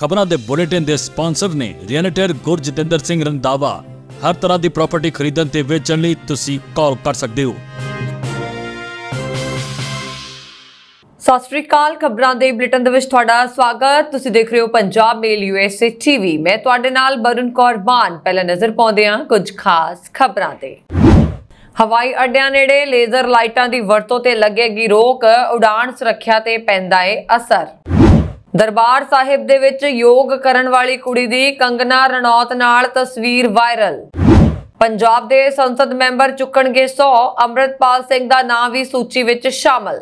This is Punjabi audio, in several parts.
ਖਬਰਾਂ ਦੇ ਬੁਲੇਟਿਨ ਦੇ ਸਪਾਂਸਰ ਨੇ ਰੀਅਲਟਰ ਗੁਰਜਤਿੰਦਰ ਸਿੰਘ ਰੰਦਾਵਾ ਹਰ ਤਰ੍ਹਾਂ ਦੀ ਪ੍ਰਾਪਰਟੀ ਖਰੀਦਣ ਤੇ ਵੇਚਣ ਲਈ ਤੁਸੀਂ ਕਾਲ ਕਰ ਸਕਦੇ ਹੋ ਸਤਿ ਸ੍ਰੀ ਅਕਾਲ ਖਬਰਾਂ ਦੇ ਬੁਲੇਟਿਨ ਦੇ ਵਿੱਚ ਤੁਹਾਡਾ ਸਵਾਗਤ ਤੁਸੀਂ ਦੇਖ ਰਹੇ ਹੋ ਪੰਜਾਬ ਮੇਲ ਯੂਐਸਏ ਟੀਵੀ ਮੈਂ ਤੁਹਾਡੇ ਨਾਲ ਬਰਨ ਕੌਰ ਮਾਨ ਪਹਿਲਾਂ ਨਜ਼ਰ ਪਾਉਂਦੇ ਹਾਂ ਕੁਝ ਖਾਸ ਖਬਰਾਂ ਤੇ ਹਵਾਈ ਅੱਡਿਆਂ ਨੇੜੇ ਲੇਜ਼ਰ ਲਾਈਟਾਂ ਦੀ ਵਰਤੋਂ ਤੇ ਲੱਗੇਗੀ ਰੋਕ ਉਡਾਨ ਸੁਰੱਖਿਆ ਤੇ ਪੈਂਦਾ ਹੈ ਅਸਰ ਦਰਬਾਰ ਸਾਹਿਬ ਦੇ ਵਿੱਚ ਯੋਗ ਕਰਨ ਵਾਲੀ ਕੁੜੀ ਦੀ ਕੰਗਨਾ ਰਣੌਤ ਨਾਲ ਤਸਵੀਰ ਵਾਇਰਲ ਪੰਜਾਬ ਦੇ ਸੰਸਦ ਮੈਂਬਰ ਚੁੱਕਣਗੇ 100 ਅਮਰਤਪਾਲ ਸਿੰਘ ਦਾ ਨਾਮ ਵੀ ਸੂਚੀ ਵਿੱਚ ਸ਼ਾਮਲ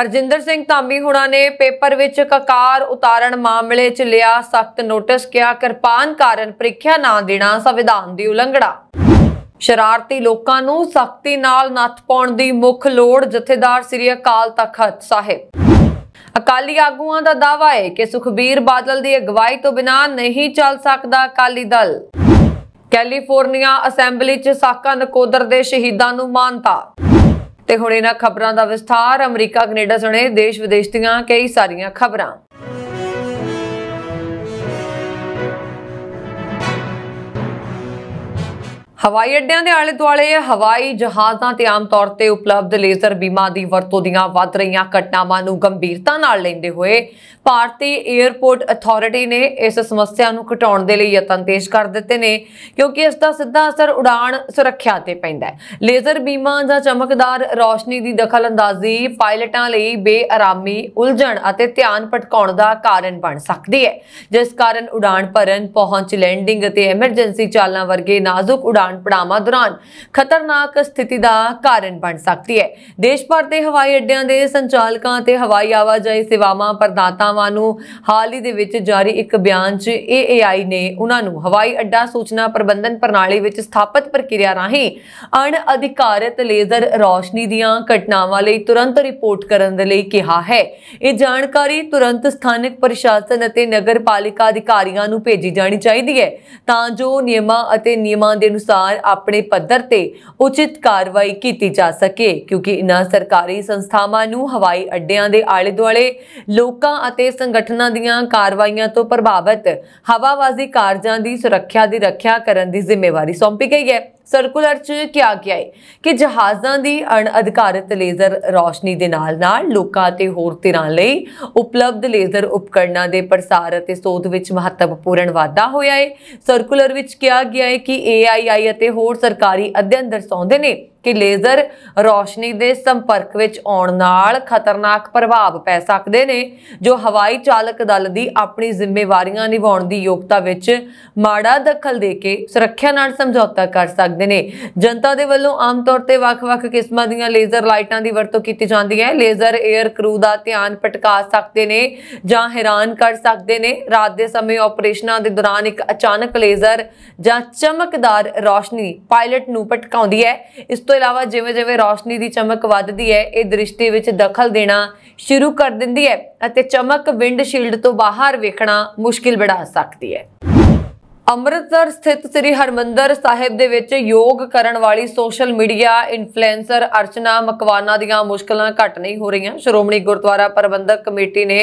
ਹਰਜਿੰਦਰ ਸਿੰਘ ਧਾਮੀ ਹੁਣਾਂ ਨੇ ਪੇਪਰ ਵਿੱਚ ਕਕਾਰ ਉਤਾਰਨ ਮਾਮਲੇ 'ਚ ਲਿਆ ਸਖਤ ਨੋਟਿਸ ਕਿਹਾ ਕਿਰਪਾਨ ਕਾਰਨ ਪ੍ਰੀਖਿਆ ਨਾ ਦੇਣਾ ਸੰਵਿਧਾਨ ਦੀ ਉਲੰਘਣਾ ਸ਼ਰਾਰਤੀ ਲੋਕਾਂ ਨੂੰ ਸਖਤੀ ਨਾਲ ਨੱਥ ਪਾਉਣ ਦੀ ਮੁੱਖ ਲੋੜ ਜਥੇਦਾਰ ਸ੍ਰੀ ਅਕਾਲ ਤਖਤ ਸਾਹਿਬ ਅਕਾਲੀ ਆਗੂਆਂ ਦਾ ਦਾਵਾ ਹੈ ਕਿ ਸੁਖਬੀਰ ਬਾਦਲ ਦੀ ਅਗਵਾਈ ਤੋਂ ਬਿਨਾਂ ਨਹੀਂ ਚੱਲ ਸਕਦਾ ਅਕਾਲੀ ਦਲ ਕੈਲੀਫੋਰਨੀਆ ਅਸੈਂਬਲੀ 'ਚ ਸਾਕਾ ਨਕੋਦਰ ਦੇ ਸ਼ਹੀਦਾਂ ਨੂੰ ਮਾਨਤਾ ਤੇ ਹੁਣ ਇਹਨਾਂ ਖਬਰਾਂ ਦਾ ਵਿਸਥਾਰ ਅਮਰੀਕਾ ਕੈਨੇਡਾ ਸਣੇ ਦੇਸ਼ ਵਿਦੇਸ਼ ਦੀਆਂ ਕਈ ਸਾਰੀਆਂ ਖਬਰਾਂ ਹਵਾਈ ਅੱਡਿਆਂ ਦੇ ਆਲੇ ਦੁਆਲੇ ਹਵਾਈ ਜਹਾਜ਼ਾਂ ਤੇ ਆਮ ਤੌਰ ਤੇ ਉਪਲਬਧ ਲੇਜ਼ਰ ਬੀਮਾ ਦੀ ਵਰਤੋਂ ਦੀਆਂ ਵੱਧ ਰਹੀਆਂ ਘਟਨਾਵਾਂ ਨੂੰ ਗੰਭੀਰਤਾ ਨਾਲ ਲੈਂਦੇ ਹੋਏ ਭਾਰਤੀ 에ਅਰਪੋਰਟ ਅਥਾਰਟੀ ਨੇ ਇਸ ਸਮੱਸਿਆ ਨੂੰ ਘਟਾਉਣ ਦੇ ਲਈ ਯਤਨ ਤੇਜ਼ ਕਰ ਦਿੱਤੇ ਨੇ ਕਿਉਂਕਿ ਇਸ ਦਾ ਸਿੱਧਾ ਅਸਰ ਉਡਾਣ ਸੁਰੱਖਿਆ ਤੇ ਪੈਂਦਾ ਹੈ ਲੇਜ਼ਰ ਬੀਮਾ ਜਾਂ ਚਮਕਦਾਰ ਰੋਸ਼ਨੀ ਦੀ ਦਖਲਅੰਦਾਜ਼ੀ ਪਾਇਲਟਾਂ ਲਈ ਬੇਅਰਾਮੀ ਉਲਝਣ ਅਤੇ ਧਿਆਨ ਭਟਕਾਉਣ ਦਾ ਕਾਰਨ ਬਣ ਸਕਦੀ ਹੈ ਜਿਸ ਕਾਰਨ ਉਡਾਣ ਭਰਨ ਪਹੁੰਚ ਲੈਂਡਿੰਗ ਅਤੇ ਐਮਰਜੈਂਸੀ ਚਾਲਾਂ ਵਰਗੇ ਨਾਜ਼ੁਕ ਉਡਾਣ ਉਡਾਨ ਪੜਾਵਾਂ ਦੌਰਾਨ ਖਤਰਨਾਕ ਸਥਿਤੀ ਦਾ ਕਾਰਨ ਬਣ ਸਕਦੀ ਹੈ ਦੇਸ਼ ਭਰ ਦੇ ਹਵਾਈ ਅੱਡਿਆਂ ਦੇ ਸੰਚਾਲਕਾਂ ਤੇ ਹਵਾਈ ਆਵਾਜਾਈ ਸੇਵਾਵਾਂ ਪ੍ਰਦਾਤਾਵਾਂ ਨੂੰ ਹਾਲ ਹੀ ਦੇ ਵਿੱਚ ਜਾਰੀ ਇੱਕ ਬਿਆਨ 'ਚ ਏਏਆਈ ਨੇ ਉਹਨਾਂ ਨੂੰ ਹਵਾਈ ਅੱਡਾ ਸੂਚਨਾ ਪ੍ਰਬੰਧਨ ਪ੍ਰਣਾਲੀ ਵਿੱਚ ਸਥਾਪਿਤ ਪ੍ਰਕਿਰਿਆ ਰਾਹੀਂ ਅਣ ਅਧਿਕਾਰਤ ਲੇਜ਼ਰ ਰੋਸ਼ਨੀ ਦੀਆਂ ਘਟਨਾਵਾਂ ਲਈ ਤੁਰੰਤ ਰਿਪੋਰਟ ਕਰਨ ਦੇ ਲਈ ਕਿਹਾ ਹੈ ਇਹ ਜਾਣਕਾਰੀ ਤੁਰੰਤ ਸਥਾਨਕ ਪ੍ਰਸ਼ਾਸਨ ਅਤੇ ਨਗਰਪਾਲਿਕਾ ਅਧਿਕਾਰੀਆਂ ਨੂੰ ਭੇਜੀ ਜਾਣੀ ਚਾਹੀਦੀ ਹੈ ਤਾਂ ਜੋ ਨਿਯਮਾਂ ਅਤੇ ਨਿਯਮਾਂ ਦੇ ਅਨੁਸਾਰ ਅਨੁਸਾਰ ਆਪਣੇ ਪੱਧਰ ਤੇ ਉਚਿਤ ਕਾਰਵਾਈ ਕੀਤੀ ਜਾ ਸਕੇ ਕਿਉਂਕਿ ਇਨ੍ਹਾਂ ਸਰਕਾਰੀ ਸੰਸਥਾਵਾਂ ਨੂੰ ਹਵਾਈ ਅੱਡਿਆਂ ਦੇ ਆਲੇ-ਦੁਆਲੇ ਲੋਕਾਂ ਅਤੇ ਸੰਗਠਨਾਂ ਦੀਆਂ ਕਾਰਵਾਈਆਂ ਤੋਂ ਪ੍ਰਭਾਵਿਤ ਹਵਾਵਾਜ਼ੀ ਕਾਰਜਾਂ ਦੀ ਸੁਰੱਖਿਆ ਦੀ ਰੱਖਿਆ ਕਰਨ ਦੀ ਜ਼ਿੰਮੇਵਾਰੀ ਸੌਂਪੀ ਗਈ ਹੈ ਸਰਕੂਲਰ 'ਚ ਕਿਹਾ ਗਿਆ ਹੈ ਕਿ ਜਹਾਜ਼ਾਂ ਦੀ ਅਣਅਧਿਕਾਰਤ ਲੇਜ਼ਰ ਰੋਸ਼ਨੀ ਦੇ ਨਾਲ-ਨਾਲ ਲੋਕਾਂ ਤੇ ਹੋਰ ਤਿਰਾਂ ਲਈ ਉਪਲਬਧ ਲੇਜ਼ਰ ਉਪਕਰਨਾਂ ਦੇ ਪ੍ਰਸਾਰ ਅਤੇ ਸੋਧ ਵਿੱਚ ਮਹੱਤਵਪੂਰਨ ਵਾਧਾ ਹੋਇਆ ਹੈ ਸਰਕੂਲਰ ਵਿੱਚ ਕਿਹਾ ਗਿਆ ਹੈ ਕਿ AII ਅਤੇ ਹੋਰ ਸਰਕਾਰੀ ਅਧਿਐਨ ਦਰਸਾਉਂਦੇ ਨੇ ਕਿ ਲੇਜ਼ਰ ਰੋਸ਼ਨੀ ਦੇ ਸੰਪਰਕ ਵਿੱਚ ਆਉਣ ਨਾਲ ਖਤਰਨਾਕ ਪ੍ਰਭਾਵ ਪੈ ਸਕਦੇ ਨੇ ਜੋ ਹਵਾਈ ਚਾਲਕ ਦਲ ਦੀ ਆਪਣੀ ਜ਼ਿੰਮੇਵਾਰੀਆਂ ਨਿਭਾਉਣ ਦੀ ਯੋਗਤਾ ਵਿੱਚ ਮਾੜਾ ਦਖਲ ਦੇ ਕੇ ਸੁਰੱਖਿਆ ਨਾਲ ਸਮਝੌਤਾ ਕਰ ਸਕਦੇ ਨੇ ਜਨਤਾ ਦੇ ਵੱਲੋਂ ਆਮ ਤੌਰ ਤੇ ਵੱਖ-ਵੱਖ ਕਿਸਮਾਂ ਦੀਆਂ ਲੇਜ਼ਰ ਲਾਈਟਾਂ ਦੀ ਵਰਤੋਂ ਕੀਤੀ ਜਾਂਦੀ ਹੈ ਲੇਜ਼ਰ 에ਅਰ ਕਰੂ ਦਾ ਧਿਆਨ ਭਟਕਾ ਸਕਦੇ ਨੇ ਜਾਂ ਹੈਰਾਨ ਕਰ ਸਕਦੇ ਨੇ ਰਾਤ ਦੇ ਸਮੇਂ ਆਪਰੇਸ਼ਨਾਂ ਦੇ ਦੌਰਾਨ ਇੱਕ ਅਚਾਨਕ ਲੇਜ਼ਰ ਜਾਂ ਚਮਕਦਾਰ ਰੋਸ਼ਨੀ ਪਾਇਲਟ ਨੂੰ ਪਟਕਾਉਂਦੀ ਹੈ ਇਸ ਤੋਂ ਇਲਾਵਾ ਜਿਵੇਂ-ਜਿਵੇਂ ਰੌਸ਼ਨੀ ਦੀ ਚਮਕ ਵੱਧਦੀ ਹੈ ਇਹ ਦ੍ਰਿਸ਼ਟੀ ਵਿੱਚ ਦਖਲ ਦੇਣਾ ਸ਼ੁਰੂ ਕਰ ਦਿੰਦੀ ਹੈ ਅਤੇ ਚਮਕ ਵਿੰਡਸ਼ੀਲਡ ਤੋਂ ਬਾਹਰ ਵੇਖਣਾ ਮੁਸ਼ਕਿਲ ਬਣਾ ਸਕਦੀ ਹੈ ਅੰਮ੍ਰਿਤਸਰ ਸਥਿਤ ਸ੍ਰੀ ਹਰਮੰਦਰ ਸਾਹਿਬ ਦੇ ਵਿੱਚ ਯੋਗ ਕਰਨ ਵਾਲੀ social media influencer Archana Makwana ਦੀਆਂ ਮੁਸ਼ਕਲਾਂ ਘਟ ਨਹੀਂ ਹੋ ਰਹੀਆਂ ਸ਼੍ਰੋਮਣੀ ਗੁਰਦੁਆਰਾ ਪ੍ਰਬੰਧਕ ਕਮੇਟੀ ਨੇ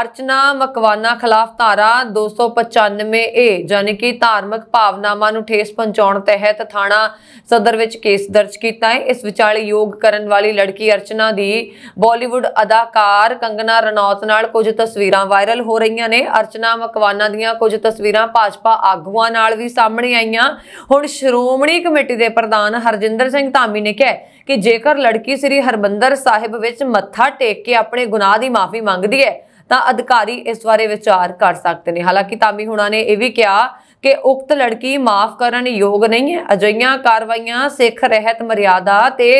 ਅਰਚਨਾ ਮਕਵਾਨਾ ਖਿਲਾਫ ਧਾਰਾ 295 ਏ ਯਾਨੀ ਕਿ ਧਾਰਮਿਕ ਭਾਵਨਾਵਾਂ ਨੂੰ ਠੇਸ ਪਹੁੰਚਾਉਣ ਤਹਿਤ ਥਾਣਾ ਸਦਰ ਵਿੱਚ ਕੇਸ ਦਰਜ ਕੀਤਾ ਹੈ ਇਸ ਵਿਚਾਲੇ ਯੋਗ ਕਰਨ ਵਾਲੀ ਲੜਕੀ ਅਰਚਨਾ ਦੀ ਬਾਲੀਵੁੱਡ ਅਦਾਕਾਰ ਕੰਗਨਾ ਰਣੌਤ ਨਾਲ ਕੁਝ ਤਸਵੀਰਾਂ ਵਾਇਰਲ ਹੋ ਰਹੀਆਂ ਨੇ ਅਰਚਨਾ ਮਕਵਾਨਾ ਦੀਆਂ ਕੁਝ ਤਸਵੀਰਾਂ ਭਾਜਪਾ ਆਗੂਆਂ ਨਾਲ ਵੀ ਸਾਹਮਣੇ ਆਈਆਂ ਹੁਣ ਸ਼੍ਰੋਮਣੀ ਕਮੇਟੀ ਦੇ ਪ੍ਰਧਾਨ ਹਰਜਿੰਦਰ ਸਿੰਘ ਧਾਮੀ ਨੇ ਕਿਹਾ ਕਿ ਜੇਕਰ ਲੜਕੀ ਸ੍ਰੀ ਹਰਬੰਦਰ ਸਾਹਿਬ ਵਿੱਚ ਮੱਥਾ ਟੇਕ ਕੇ ਆਪਣੇ ਗੁਨਾਹ ਦੀ ਮਾਫੀ ਮੰਗਦੀ ਹੈ ਤਾਂ ਅਧਿਕਾਰੀ ਇਸ ਬਾਰੇ ਵਿਚਾਰ ਕਰ ਸਕਦੇ ਨੇ ਹਾਲਾਂਕਿ ਧਾਮੀ ਹੁਣਾਂ ਨੇ ਇਹ ਵੀ ਕਿਹਾ ਕਿ ਉਕਤ ਲੜਕੀ ਮਾਫ ਕਰਨ ਯੋਗ ਨਹੀਂ ਹੈ ਅਜਈਆਂ ਕਾਰਵਾਈਆਂ ਸਿੱਖ ਰਹਿਤ ਮਰਿਆਦਾ ਤੇ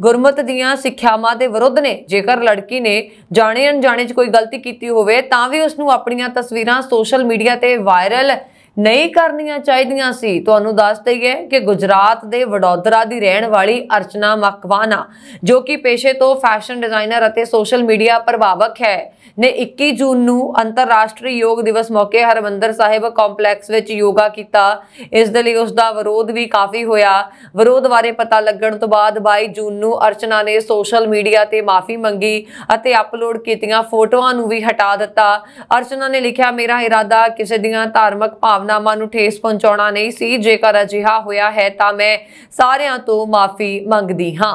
ਗੁਰਮਤ ਦੀਆਂ ਸਿੱਖਿਆਵਾਂ ਦੇ ਵਿਰੁੱਧ ਨੇ ਜੇਕਰ ਲੜਕੀ ਨੇ ਜਾਣੇ ਅਣਜਾਣੇ 'ਚ ਕੋਈ ਗਲਤੀ ਕੀਤੀ ਹੋਵੇ ਤਾਂ ਵੀ ਉਸ ਨੂੰ ਆਪਣੀਆਂ ਤਸਵੀਰਾਂ ਸੋਸ਼ਲ ਮੀਡੀਆ ਤੇ ਵਾਇਰਲ ਨਹੀਂ ਕਰਨੀਆਂ ਚਾਹੀਦੀਆਂ ਸੀ ਤੁਹਾਨੂੰ ਦੱਸ ਦਈਏ ਕਿ ਗੁਜਰਾਤ ਦੇ ਵਡੋਦਰਾ ਦੀ ਰਹਿਣ ਵਾਲੀ ਅਰਚਨਾ ਮਕਵਾਨਾ ਜੋ ਕਿ ਪੇਸ਼ੇ ਤੋਂ ਫੈਸ਼ਨ ਡਿਜ਼ਾਈਨਰ ਅਤੇ ਸੋਸ਼ਲ ਮੀਡੀਆ ਪ੍ਰਭਾਵਕ ਹੈ ਨੇ 21 ਜੂਨ ਨੂੰ ਅੰਤਰਰਾਸ਼ਟਰੀ ਯੋਗ ਦਿਵਸ ਮੌਕੇ ਹਰਮੰਦਰ ਸਾਹਿਬ ਕੰਪਲੈਕਸ ਵਿੱਚ ਯੋਗਾ ਕੀਤਾ ਇਸ ਦੇ ਲਈ ਉਸ ਦਾ ਵਿਰੋਧ ਵੀ ਕਾਫੀ ਹੋਇਆ ਵਿਰੋਧ ਬਾਰੇ ਪਤਾ ਲੱਗਣ ਤੋਂ ਬਾਅਦ 22 ਜੂਨ ਨੂੰ ਅਰਚਨਾ ਨੇ ਸੋਸ਼ਲ ਮੀਡੀਆ ਤੇ ਮਾਫੀ ਮੰਗੀ ਅਤੇ ਅਪਲੋਡ ਕੀਤੀਆਂ ਫੋਟੋਆਂ ਨੂੰ ਵੀ ਹਟਾ ਦਿੱਤਾ ਅਰਚਨਾ ਨੇ ਲਿਖਿਆ ਮੇਰਾ ਇਰਾਦਾ ਕਿਸੇ ਦੀਆਂ ਧਾਰਮਿਕ ਭਾਵਨਾਵਾਂ ਨੂੰ ਠੇਸ ਪਹੁੰਚਾਉਣਾ ਨਹੀਂ ਸੀ ਜੇਕਰ ਅਜਿਹਾ ਹੋਇਆ ਹੈ ਤਾਂ ਮੈਂ ਸਾਰਿਆਂ ਤੋਂ ਮਾਫੀ ਮੰਗਦੀ ਹਾਂ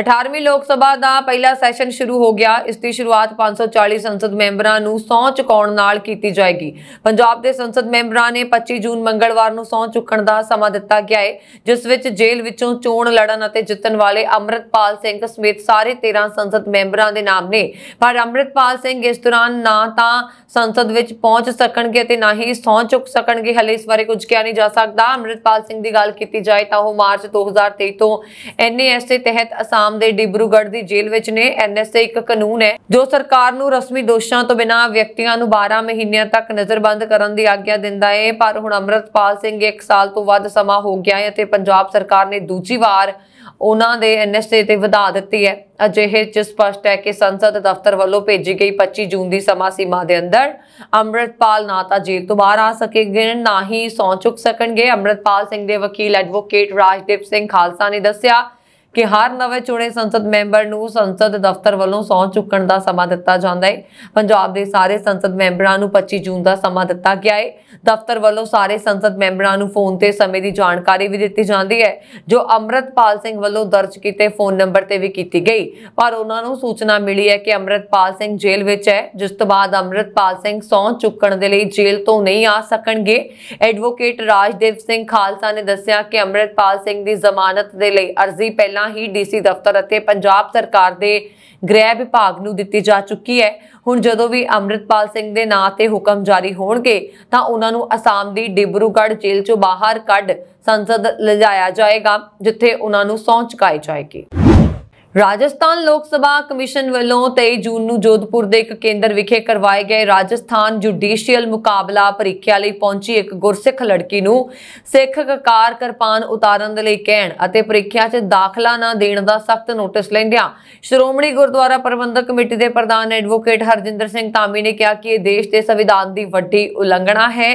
18ਵੀਂ ਲੋਕ ਸਭਾ ਦਾ ਪਹਿਲਾ ਸੈਸ਼ਨ ਸ਼ੁਰੂ ਹੋ ਗਿਆ ਇਸ ਦੀ ਸ਼ੁਰੂਆਤ 540 ਸੰਸਦ ਮੈਂਬਰਾਂ ਨੂੰ ਸੌਂ ਚੁਕਾਉਣ ਨਾਲ ਕੀਤੀ ਜਾਏਗੀ ਪੰਜਾਬ ਦੇ ਸੰਸਦ ਮੈਂਬਰਾਂ ਨੇ 25 ਜੂਨ ਮੰਗਲਵਾਰ ਨੂੰ ਸੌਂ ਚੁੱਕਣ ਦਾ ਸਮਾਂ ਦਿੱਤਾ ਗਿਆ ਹੈ ਜਿਸ ਵਿੱਚ ਜੇਲ੍ਹ ਵਿੱਚੋਂ ਚੋਣ ਲੜਨ ਅਤੇ ਜਿੱਤਣ ਵਾਲੇ ਅਮਰਿਤਪਾਲ ਸਿੰਘ ਸਮੇਤ ਸਾਰੇ 13 ਸੰਸਦ ਮੈਂਬਰਾਂ ਦੇ ਨਾਮ ਨੇ ਪਰ ਅਮਰਿਤਪਾਲ ਸਿੰਘ ਇਸ ਦੌਰਾਨ ਨਾ ਤਾਂ ਸੰਸਦ ਵਿੱਚ ਪਹੁੰਚ ਸਕਣਗੇ ਅਤੇ ਨਾ ਹੀ ਸੌਂ ਚੁੱਕ ਸਕਣਗੇ ਹਲੇ ਇਸ ਬਾਰੇ ਕੁਝ ਕਿਹਾ ਨਹੀਂ ਜਾ ਸਕਦਾ ਅਮਰਿਤਪਾਲ ਸਿੰਘ ਦੀ ਗੱਲ ਕੀਤੀ ਜਾਏ ਤਾਂ ਉਹ ਮਾਰਚ 2023 ਤੋਂ ਐਨਏਐਸ ਦੇ ਤਹਿਤ ਅਸਾਮ ਆਸਾਮ ਦੇ ਡਿਬਰੂਗੜ੍ਹ ਦੀ ਜੇਲ੍ਹ ਵਿੱਚ ਨੇ ਐਨਐਸਏ ਇੱਕ ਕਾਨੂੰਨ ਹੈ ਜੋ ਸਰਕਾਰ ਨੂੰ ਰਸਮੀ ਦੋਸ਼ਾਂ ਤੋਂ ਬਿਨਾਂ ਵਿਅਕਤੀਆਂ ਨੂੰ 12 ਮਹੀਨਿਆਂ ਤੱਕ ਨਜ਼ਰਬੰਦ ਕਰਨ ਦੀ ਆਗਿਆ ਦਿੰਦਾ ਹੈ ਪਰ ਹੁਣ ਅਮਰਤਪਾਲ ਸਿੰਘ 1 ਸਾਲ ਤੋਂ ਵੱਧ ਸਮਾਂ ਹੋ ਗਿਆ ਹੈ ਅਤੇ ਪੰਜਾਬ ਸਰਕਾਰ ਨੇ ਦੂਜੀ ਵਾਰ ਉਹਨਾਂ ਦੇ ਐਨਐਸਏ ਤੇ ਵਧਾ ਦਿੱਤੀ ਹੈ ਅਜਿਹੇ ਚ ਸਪਸ਼ਟ ਹੈ ਕਿ ਸੰਸਦ ਦਫ਼ਤਰ ਵੱਲੋਂ ਭੇਜੀ ਗਈ 25 ਜੂਨ ਦੀ ਸਮਾਂ ਸੀਮਾ ਦੇ ਅੰਦਰ ਅਮਰਤਪਾਲ ਨਾ ਤਾਂ ਜੇਲ੍ਹ ਤੋਂ ਬਾਹਰ ਆ ਸਕੇਗੇ ਨਾ ਹੀ ਸੌਂ ਚੁੱਕ ਸਕਣਗੇ ਅਮਰਤਪਾਲ ਸਿੰਘ ਦੇ ਵਕੀਲ ਐਡਵੋਕੇਟ ਰਾਜਦੀਪ ਸਿੰਘ ਖਾਲਸਾ ਨੇ ਦੱਸਿਆ ਕਿ ਹਰ ਨਵੇਂ ਚੁਣੇ ਸੰਸਦ ਮੈਂਬਰ ਨੂੰ ਸੰਸਦ ਦਫ਼ਤਰ ਵੱਲੋਂ ਸੌਂ ਚੁੱਕਣ ਦਾ ਸਮਾਂ ਦਿੱਤਾ ਜਾਂਦਾ ਹੈ ਪੰਜਾਬ ਦੇ ਸਾਰੇ ਸੰਸਦ ਮੈਂਬਰਾਂ ਨੂੰ 25 ਜੂਨ ਦਾ ਸਮਾਂ ਦਿੱਤਾ ਗਿਆ ਹੈ ਦਫ਼ਤਰ ਵੱਲੋਂ ਸਾਰੇ ਸੰਸਦ ਮੈਂਬਰਾਂ ਨੂੰ ਫੋਨ ਤੇ ਸਮੇਂ ਦੀ ਜਾਣਕਾਰੀ ਵੀ ਦਿੱਤੀ ਜਾਂਦੀ ਹੈ ਜੋ ਅਮਰਤਪਾਲ ਸਿੰਘ ਵੱਲੋਂ ਦਰਜ ਕੀਤੇ ਫੋਨ ਨੰਬਰ ਤੇ ਵੀ ਕੀਤੀ ਗਈ ਪਰ ਉਹਨਾਂ ਨੂੰ ਸੂਚਨਾ ਮਿਲੀ ਹੈ ਕਿ ਅਮਰਤਪਾਲ ਸਿੰਘ ਜੇਲ੍ਹ ਵਿੱਚ ਹੈ ਜਿਸ ਤੋਂ ਬਾਅਦ ਅਮਰਤਪਾਲ ਸਿੰਘ ਸੌਂ ਚੁੱਕਣ ਦੇ ਲਈ ਜੇਲ੍ਹ ਤੋਂ ਨਹੀਂ ਆ ਸਕਣਗੇ ਐਡਵੋਕੇਟ ਰਾਜਦੇਵ ਸਿੰਘ ਖਾਲਸਾ ਨੇ ਦੱਸਿਆ ਕਿ ਅਮਰਤਪਾਲ ਸਿੰਘ ਦੀ ਜ਼ਮਾਨਤ ਦੇ ਲਈ ਅਰਜ਼ੀ ਪਹਿਲਾਂ ਪਹਿਲਾਂ ਹੀ ਡੀਸੀ ਦਫ਼ਤਰ ਅਤੇ ਪੰਜਾਬ ਸਰਕਾਰ ਦੇ ਗ੍ਰਹਿ ਵਿਭਾਗ ਨੂੰ ਦਿੱਤੀ ਜਾ ਚੁੱਕੀ ਹੈ ਹੁਣ ਜਦੋਂ ਵੀ ਅਮਰਿਤਪਾਲ ਸਿੰਘ ਦੇ ਨਾਂ ਤੇ ਹੁਕਮ ਜਾਰੀ ਹੋਣਗੇ ਤਾਂ ਉਹਨਾਂ ਨੂੰ ਅਸਾਮ ਦੀ ਡਿਬਰੂਗੜ੍ਹ ਜੇਲ੍ਹ ਚੋਂ ਬਾਹਰ ਕੱਢ ਸੰਸਦ ਲਿਜਾਇਆ ਜਾਏਗਾ ਜਿੱਥੇ ਉਹਨਾਂ ਨੂੰ ਸੌਂ ਚੁਕਾਈ ਜਾਏਗੀ ਰਾਜਸਥਾਨ ਲੋਕ ਸਭਾ ਕਮਿਸ਼ਨ ਵੱਲੋਂ 23 ਜੂਨ ਨੂੰ ਜੋਧਪੁਰ ਦੇ ਇੱਕ ਕੇਂਦਰ ਵਿਖੇ ਕਰਵਾਏ ਗਏ ਰਾਜਸਥਾਨ ਜੁਡੀਸ਼ੀਅਲ ਮੁਕਾਬਲਾ ਪ੍ਰੀਖਿਆ ਲਈ ਪਹੁੰਚੀ ਇੱਕ ਗੁਰਸਿੱਖ ਲੜਕੀ ਨੂੰ ਸਿੱਖ ਕਕਾਰ ਕਿਰਪਾਨ ਉਤਾਰਨ ਦੇ ਲਈ ਕਹਿਣ ਅਤੇ ਪ੍ਰੀਖਿਆ 'ਚ ਦਾਖਲਾ ਨਾ ਦੇਣ ਦਾ ਸਖਤ ਨੋਟਿਸ ਲੈਂਦਿਆਂ ਸ਼੍ਰੋਮਣੀ ਗੁਰਦੁਆਰਾ ਪ੍ਰਬੰਧਕ ਕਮੇਟੀ ਦੇ ਪ੍ਰਧਾਨ ਐਡਵੋਕੇਟ ਹਰਜਿੰਦਰ ਸਿੰਘ ਤਾਮੀ ਨੇ ਕਿਹਾ ਕਿ ਇਹ ਦੇਸ਼ ਦੇ ਸੰਵਿਧਾਨ ਦੀ ਵੱਡੀ ਉਲੰਘਣਾ ਹੈ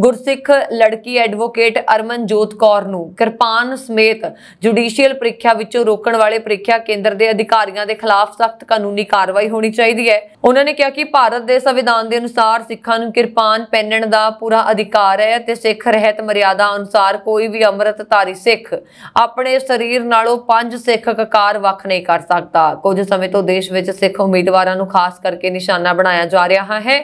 ਗੁਰਸਿੱਖ ਲੜਕੀ ਐਡਵੋਕੇਟ ਅਰਮਨਜੋਤ ਕੌਰ ਨੂੰ ਕਿਰਪਾਨ ਸਮੇਤ ਜੁਡੀਸ਼ੀਅਲ ਪ੍ਰੀਖਿਆ ਵਿੱਚੋਂ ਰੋਕਣ ਵਾਲੇ ਪ੍ਰੀਖਿਆ ਕੇਂਦਰ ਕੇਂਦਰ ਦੇ ਅਧਿਕਾਰੀਆਂ ਦੇ ਖਿਲਾਫ ਸਖਤ ਕਾਨੂੰਨੀ ਕਾਰਵਾਈ ਹੋਣੀ ਚਾਹੀਦੀ ਹੈ ਉਹਨਾਂ ਨੇ ਕਿਹਾ ਕਿ ਭਾਰਤ ਦੇ ਸੰਵਿਧਾਨ ਦੇ ਅਨੁਸਾਰ ਸਿੱਖਾਂ ਨੂੰ ਕਿਰਪਾਨ ਪਹਿਨਣ ਦਾ ਪੂਰਾ ਅਧਿਕਾਰ ਹੈ ਤੇ ਸਿੱਖ ਰਹਿਤ ਮਰਿਆਦਾ ਅਨੁਸਾਰ ਕੋਈ ਵੀ ਅੰਮ੍ਰਿਤਧਾਰੀ ਸਿੱਖ ਆਪਣੇ ਸਰੀਰ ਨਾਲੋਂ ਪੰਜ ਸਿੱਖ ਕਕਾਰ ਵੱਖ ਨਹੀਂ ਕਰ ਸਕਦਾ ਕੁਝ ਸਮੇਂ ਤੋਂ ਦੇਸ਼ ਵਿੱਚ ਸਿੱਖ ਉਮੀਦਵਾਰਾਂ ਨੂੰ ਖਾਸ ਕਰਕੇ ਨਿਸ਼ਾਨਾ ਬਣਾਇਆ ਜਾ ਰਿਹਾ ਹੈ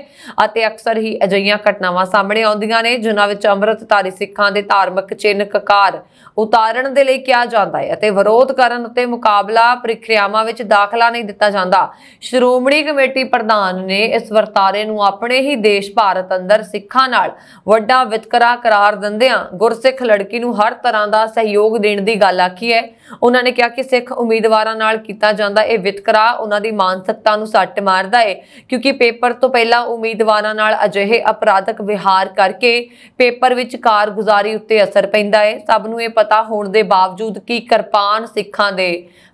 ਅਤੇ ਅਕਸਰ ਹੀ ਅਜਈਆਂ ਘਟਨਾਵਾਂ ਸਾਹਮਣੇ ਆਉਂਦੀਆਂ ਨੇ ਜਿਨ੍ਹਾਂ ਵਿੱਚ ਅੰਮ੍ਰਿਤਧਾਰੀ ਸਿੱਖਾਂ ਦੇ ਧਾਰਮਿਕ ਚਿੰਨ ਕਕਾਰ ਉਤਾਰਨ ਦੇ ਲਈ ਕਿਹਾ ਜਾਂਦਾ ਹੈ ਅਤੇ ਵਿਰੋਧ ਕਰਨ ਅਤੇ ਮੁਕਾਬਲਾ ਪ੍ਰਕਿਰਿਆਵਾਂ ਵਿੱਚ ਦਾਖਲਾ ਨਹੀਂ ਦਿੱਤਾ ਜਾਂਦਾ ਸ਼੍ਰੋਮਣੀ ਕਮੇਟੀ ਪ੍ਰਧਾਨ ਨੇ ਇਸ ਵਰਤਾਰੇ ਨੂੰ ਆਪਣੇ ਹੀ ਦੇਸ਼ ਭਾਰਤ ਅੰਦਰ ਸਿੱਖਾਂ ਨਾਲ ਵੱਡਾ ਵਿਤਕਰਾ ਕਰਾਰ ਦਿੰਦਿਆਂ ਗੁਰਸਿੱਖ ਲੜਕੀ ਨੂੰ ਹਰ ਤਰ੍ਹਾਂ ਦਾ ਸਹਿਯੋਗ ਦੇਣ ਦੀ ਗੱਲ ਆਖੀ ਹੈ ਉਹਨਾਂ ਨੇ ਕਿਹਾ ਕਿ ਸਿੱਖ ਉਮੀਦਵਾਰਾਂ ਨਾਲ ਕੀਤਾ ਜਾਂਦਾ ਇਹ ਵਿਤਕਰਾ ਉਹਨਾਂ ਦੀ ਮਾਨਸਿਕਤਾ ਨੂੰ ਸੱਟ ਮਾਰਦਾ ਹੈ ਕਿਉਂਕਿ ਪੇਪਰ ਤੋਂ ਪਹਿਲਾਂ ਉਮੀਦਵਾਰਾਂ ਨਾਲ ਅਜਿਹੇ ਅਪਰਾਧਕ ਵਿਹਾਰ ਕਰਕੇ ਪੇਪਰ ਵਿੱਚ ਕਾਰਗੁਜ਼ਾਰੀ ਉੱਤੇ ਅਸਰ ਪੈਂਦਾ ਹੈ ਸਭ ਨੂੰ ਇਹ ਪਤਾ ਹੋਣ ਦੇ ਬਾਵਜੂਦ ਕਿ ਕਿਰਪਾਨ ਸਿੱਖਾਂ ਦੇ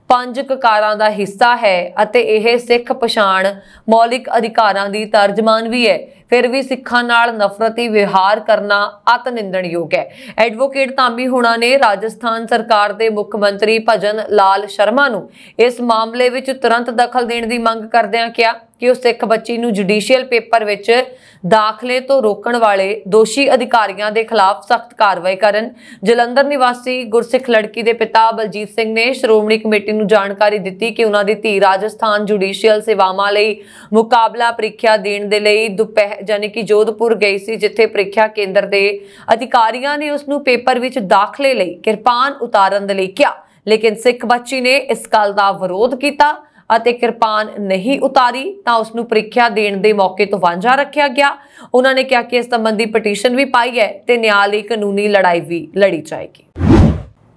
ਪੰਜ ਕਕਾਰਾਂ ਦਾ ਹਿੱਸਾ ਹੈ ਅਤੇ ਇਹ ਸਿੱਖ ਪਛਾਣ ਮੌਲਿਕ ਅਧਿਕਾਰਾਂ ਦੀ ਤਰਜਮਾਨ ਵੀ ਹੈ ਫਿਰ ਵੀ ਸਿੱਖਾਂ ਨਾਲ ਨਫ਼ਰਤੀ ਵਿਹਾਰ ਕਰਨਾ ਅਤ ਨਿੰਦਣਯੋਗ ਹੈ ਐਡਵੋਕੇਟ ਤਾਂਬੀ ਹੁਣਾ ਨੇ ਰਾਜਸਥਾਨ ਸਰਕਾਰ ਦੇ ਮੁੱਖ ਮੰਤਰੀ ਭਜਨ ਲਾਲ ਸ਼ਰਮਾ ਨੂੰ ਇਸ ਮਾਮਲੇ ਵਿੱਚ ਤੁਰੰਤ ਦਖਲ ਦੇਣ ਦੀ ਮੰਗ ਕਰਦਿਆਂ ਕਿਹਾ ਕਿ ਉਹ ਸਿੱਖ ਬੱਚੀ ਨੂੰ ਜੁਡੀਸ਼ੀਅਲ ਪੇਪਰ ਵਿੱਚ ਦਾਖਲੇ ਤੋਂ ਰੋਕਣ ਵਾਲੇ ਦੋਸ਼ੀ ਅਧਿਕਾਰੀਆਂ ਦੇ ਖਿਲਾਫ ਸਖਤ ਕਾਰਵਾਈ ਕਰਨ ਜਲੰਧਰ ਨਿਵਾਸੀ ਗੁਰਸਿੱਖ ਲੜਕੀ ਦੇ ਪਿਤਾ ਬਲਜੀਤ ਸਿੰਘ ਨੇ ਸ਼੍ਰੋਮਣੀ ਕਮੇਟੀ ਨੂੰ ਜਾਣਕਾਰੀ ਦਿੱਤੀ ਕਿ ਉਹਨਾਂ ਦੀ ਧੀ ਰਾਜਸਥਾਨ ਜੁਡੀਸ਼ੀਅਲ ਸੇਵਾਵਾਂ ਲਈ ਮੁਕਾਬਲਾ ਪ੍ਰੀਖਿਆ ਦੇਣ ਦੇ ਲਈ ਦੁਪਹਿਰ ਜਾਨੀ ਕਿ ਜੋਧਪੁਰ ਗਈ ਸੀ ਜਿੱਥੇ ਪ੍ਰੀਖਿਆ ਕੇਂਦਰ ਦੇ ਅਧਿਕਾਰੀਆਂ ਨੇ ਉਸ ਨੂੰ ਪੇਪਰ ਵਿੱਚ ਦਾਖਲੇ ਲਈ ਕਿਰਪਾਨ ਉਤਾਰਨ ਦੇ ਲਈ ਕਿਹਾ ਲੇਕਿਨ ਸਿੱਖ ਬੱਚੀ ਨੇ ਇਸ ਗੱਲ ਦਾ ਵਿਰੋਧ ਕੀਤਾ ਅਤੇ ਕਿਰਪਾਨ ਨਹੀਂ ਉਤਾਰੀ ਤਾਂ ਉਸ ਨੂੰ ਪ੍ਰੀਖਿਆ ਦੇਣ ਦੇ ਮੌਕੇ ਤੋਂ ਵਾਂਝਾ ਰੱਖਿਆ ਗਿਆ ਉਹਨਾਂ ਨੇ ਕਿਹਾ ਕਿ ਇਸ ਸੰਬੰਧੀ ਪਟੀਸ਼ਨ ਵੀ ਪਾਈ ਹੈ ਤੇ ਨਿਆਂ ਲਈ ਕਾਨੂੰਨੀ ਲੜਾਈ ਵੀ ਲੜੀ ਜਾਏਗੀ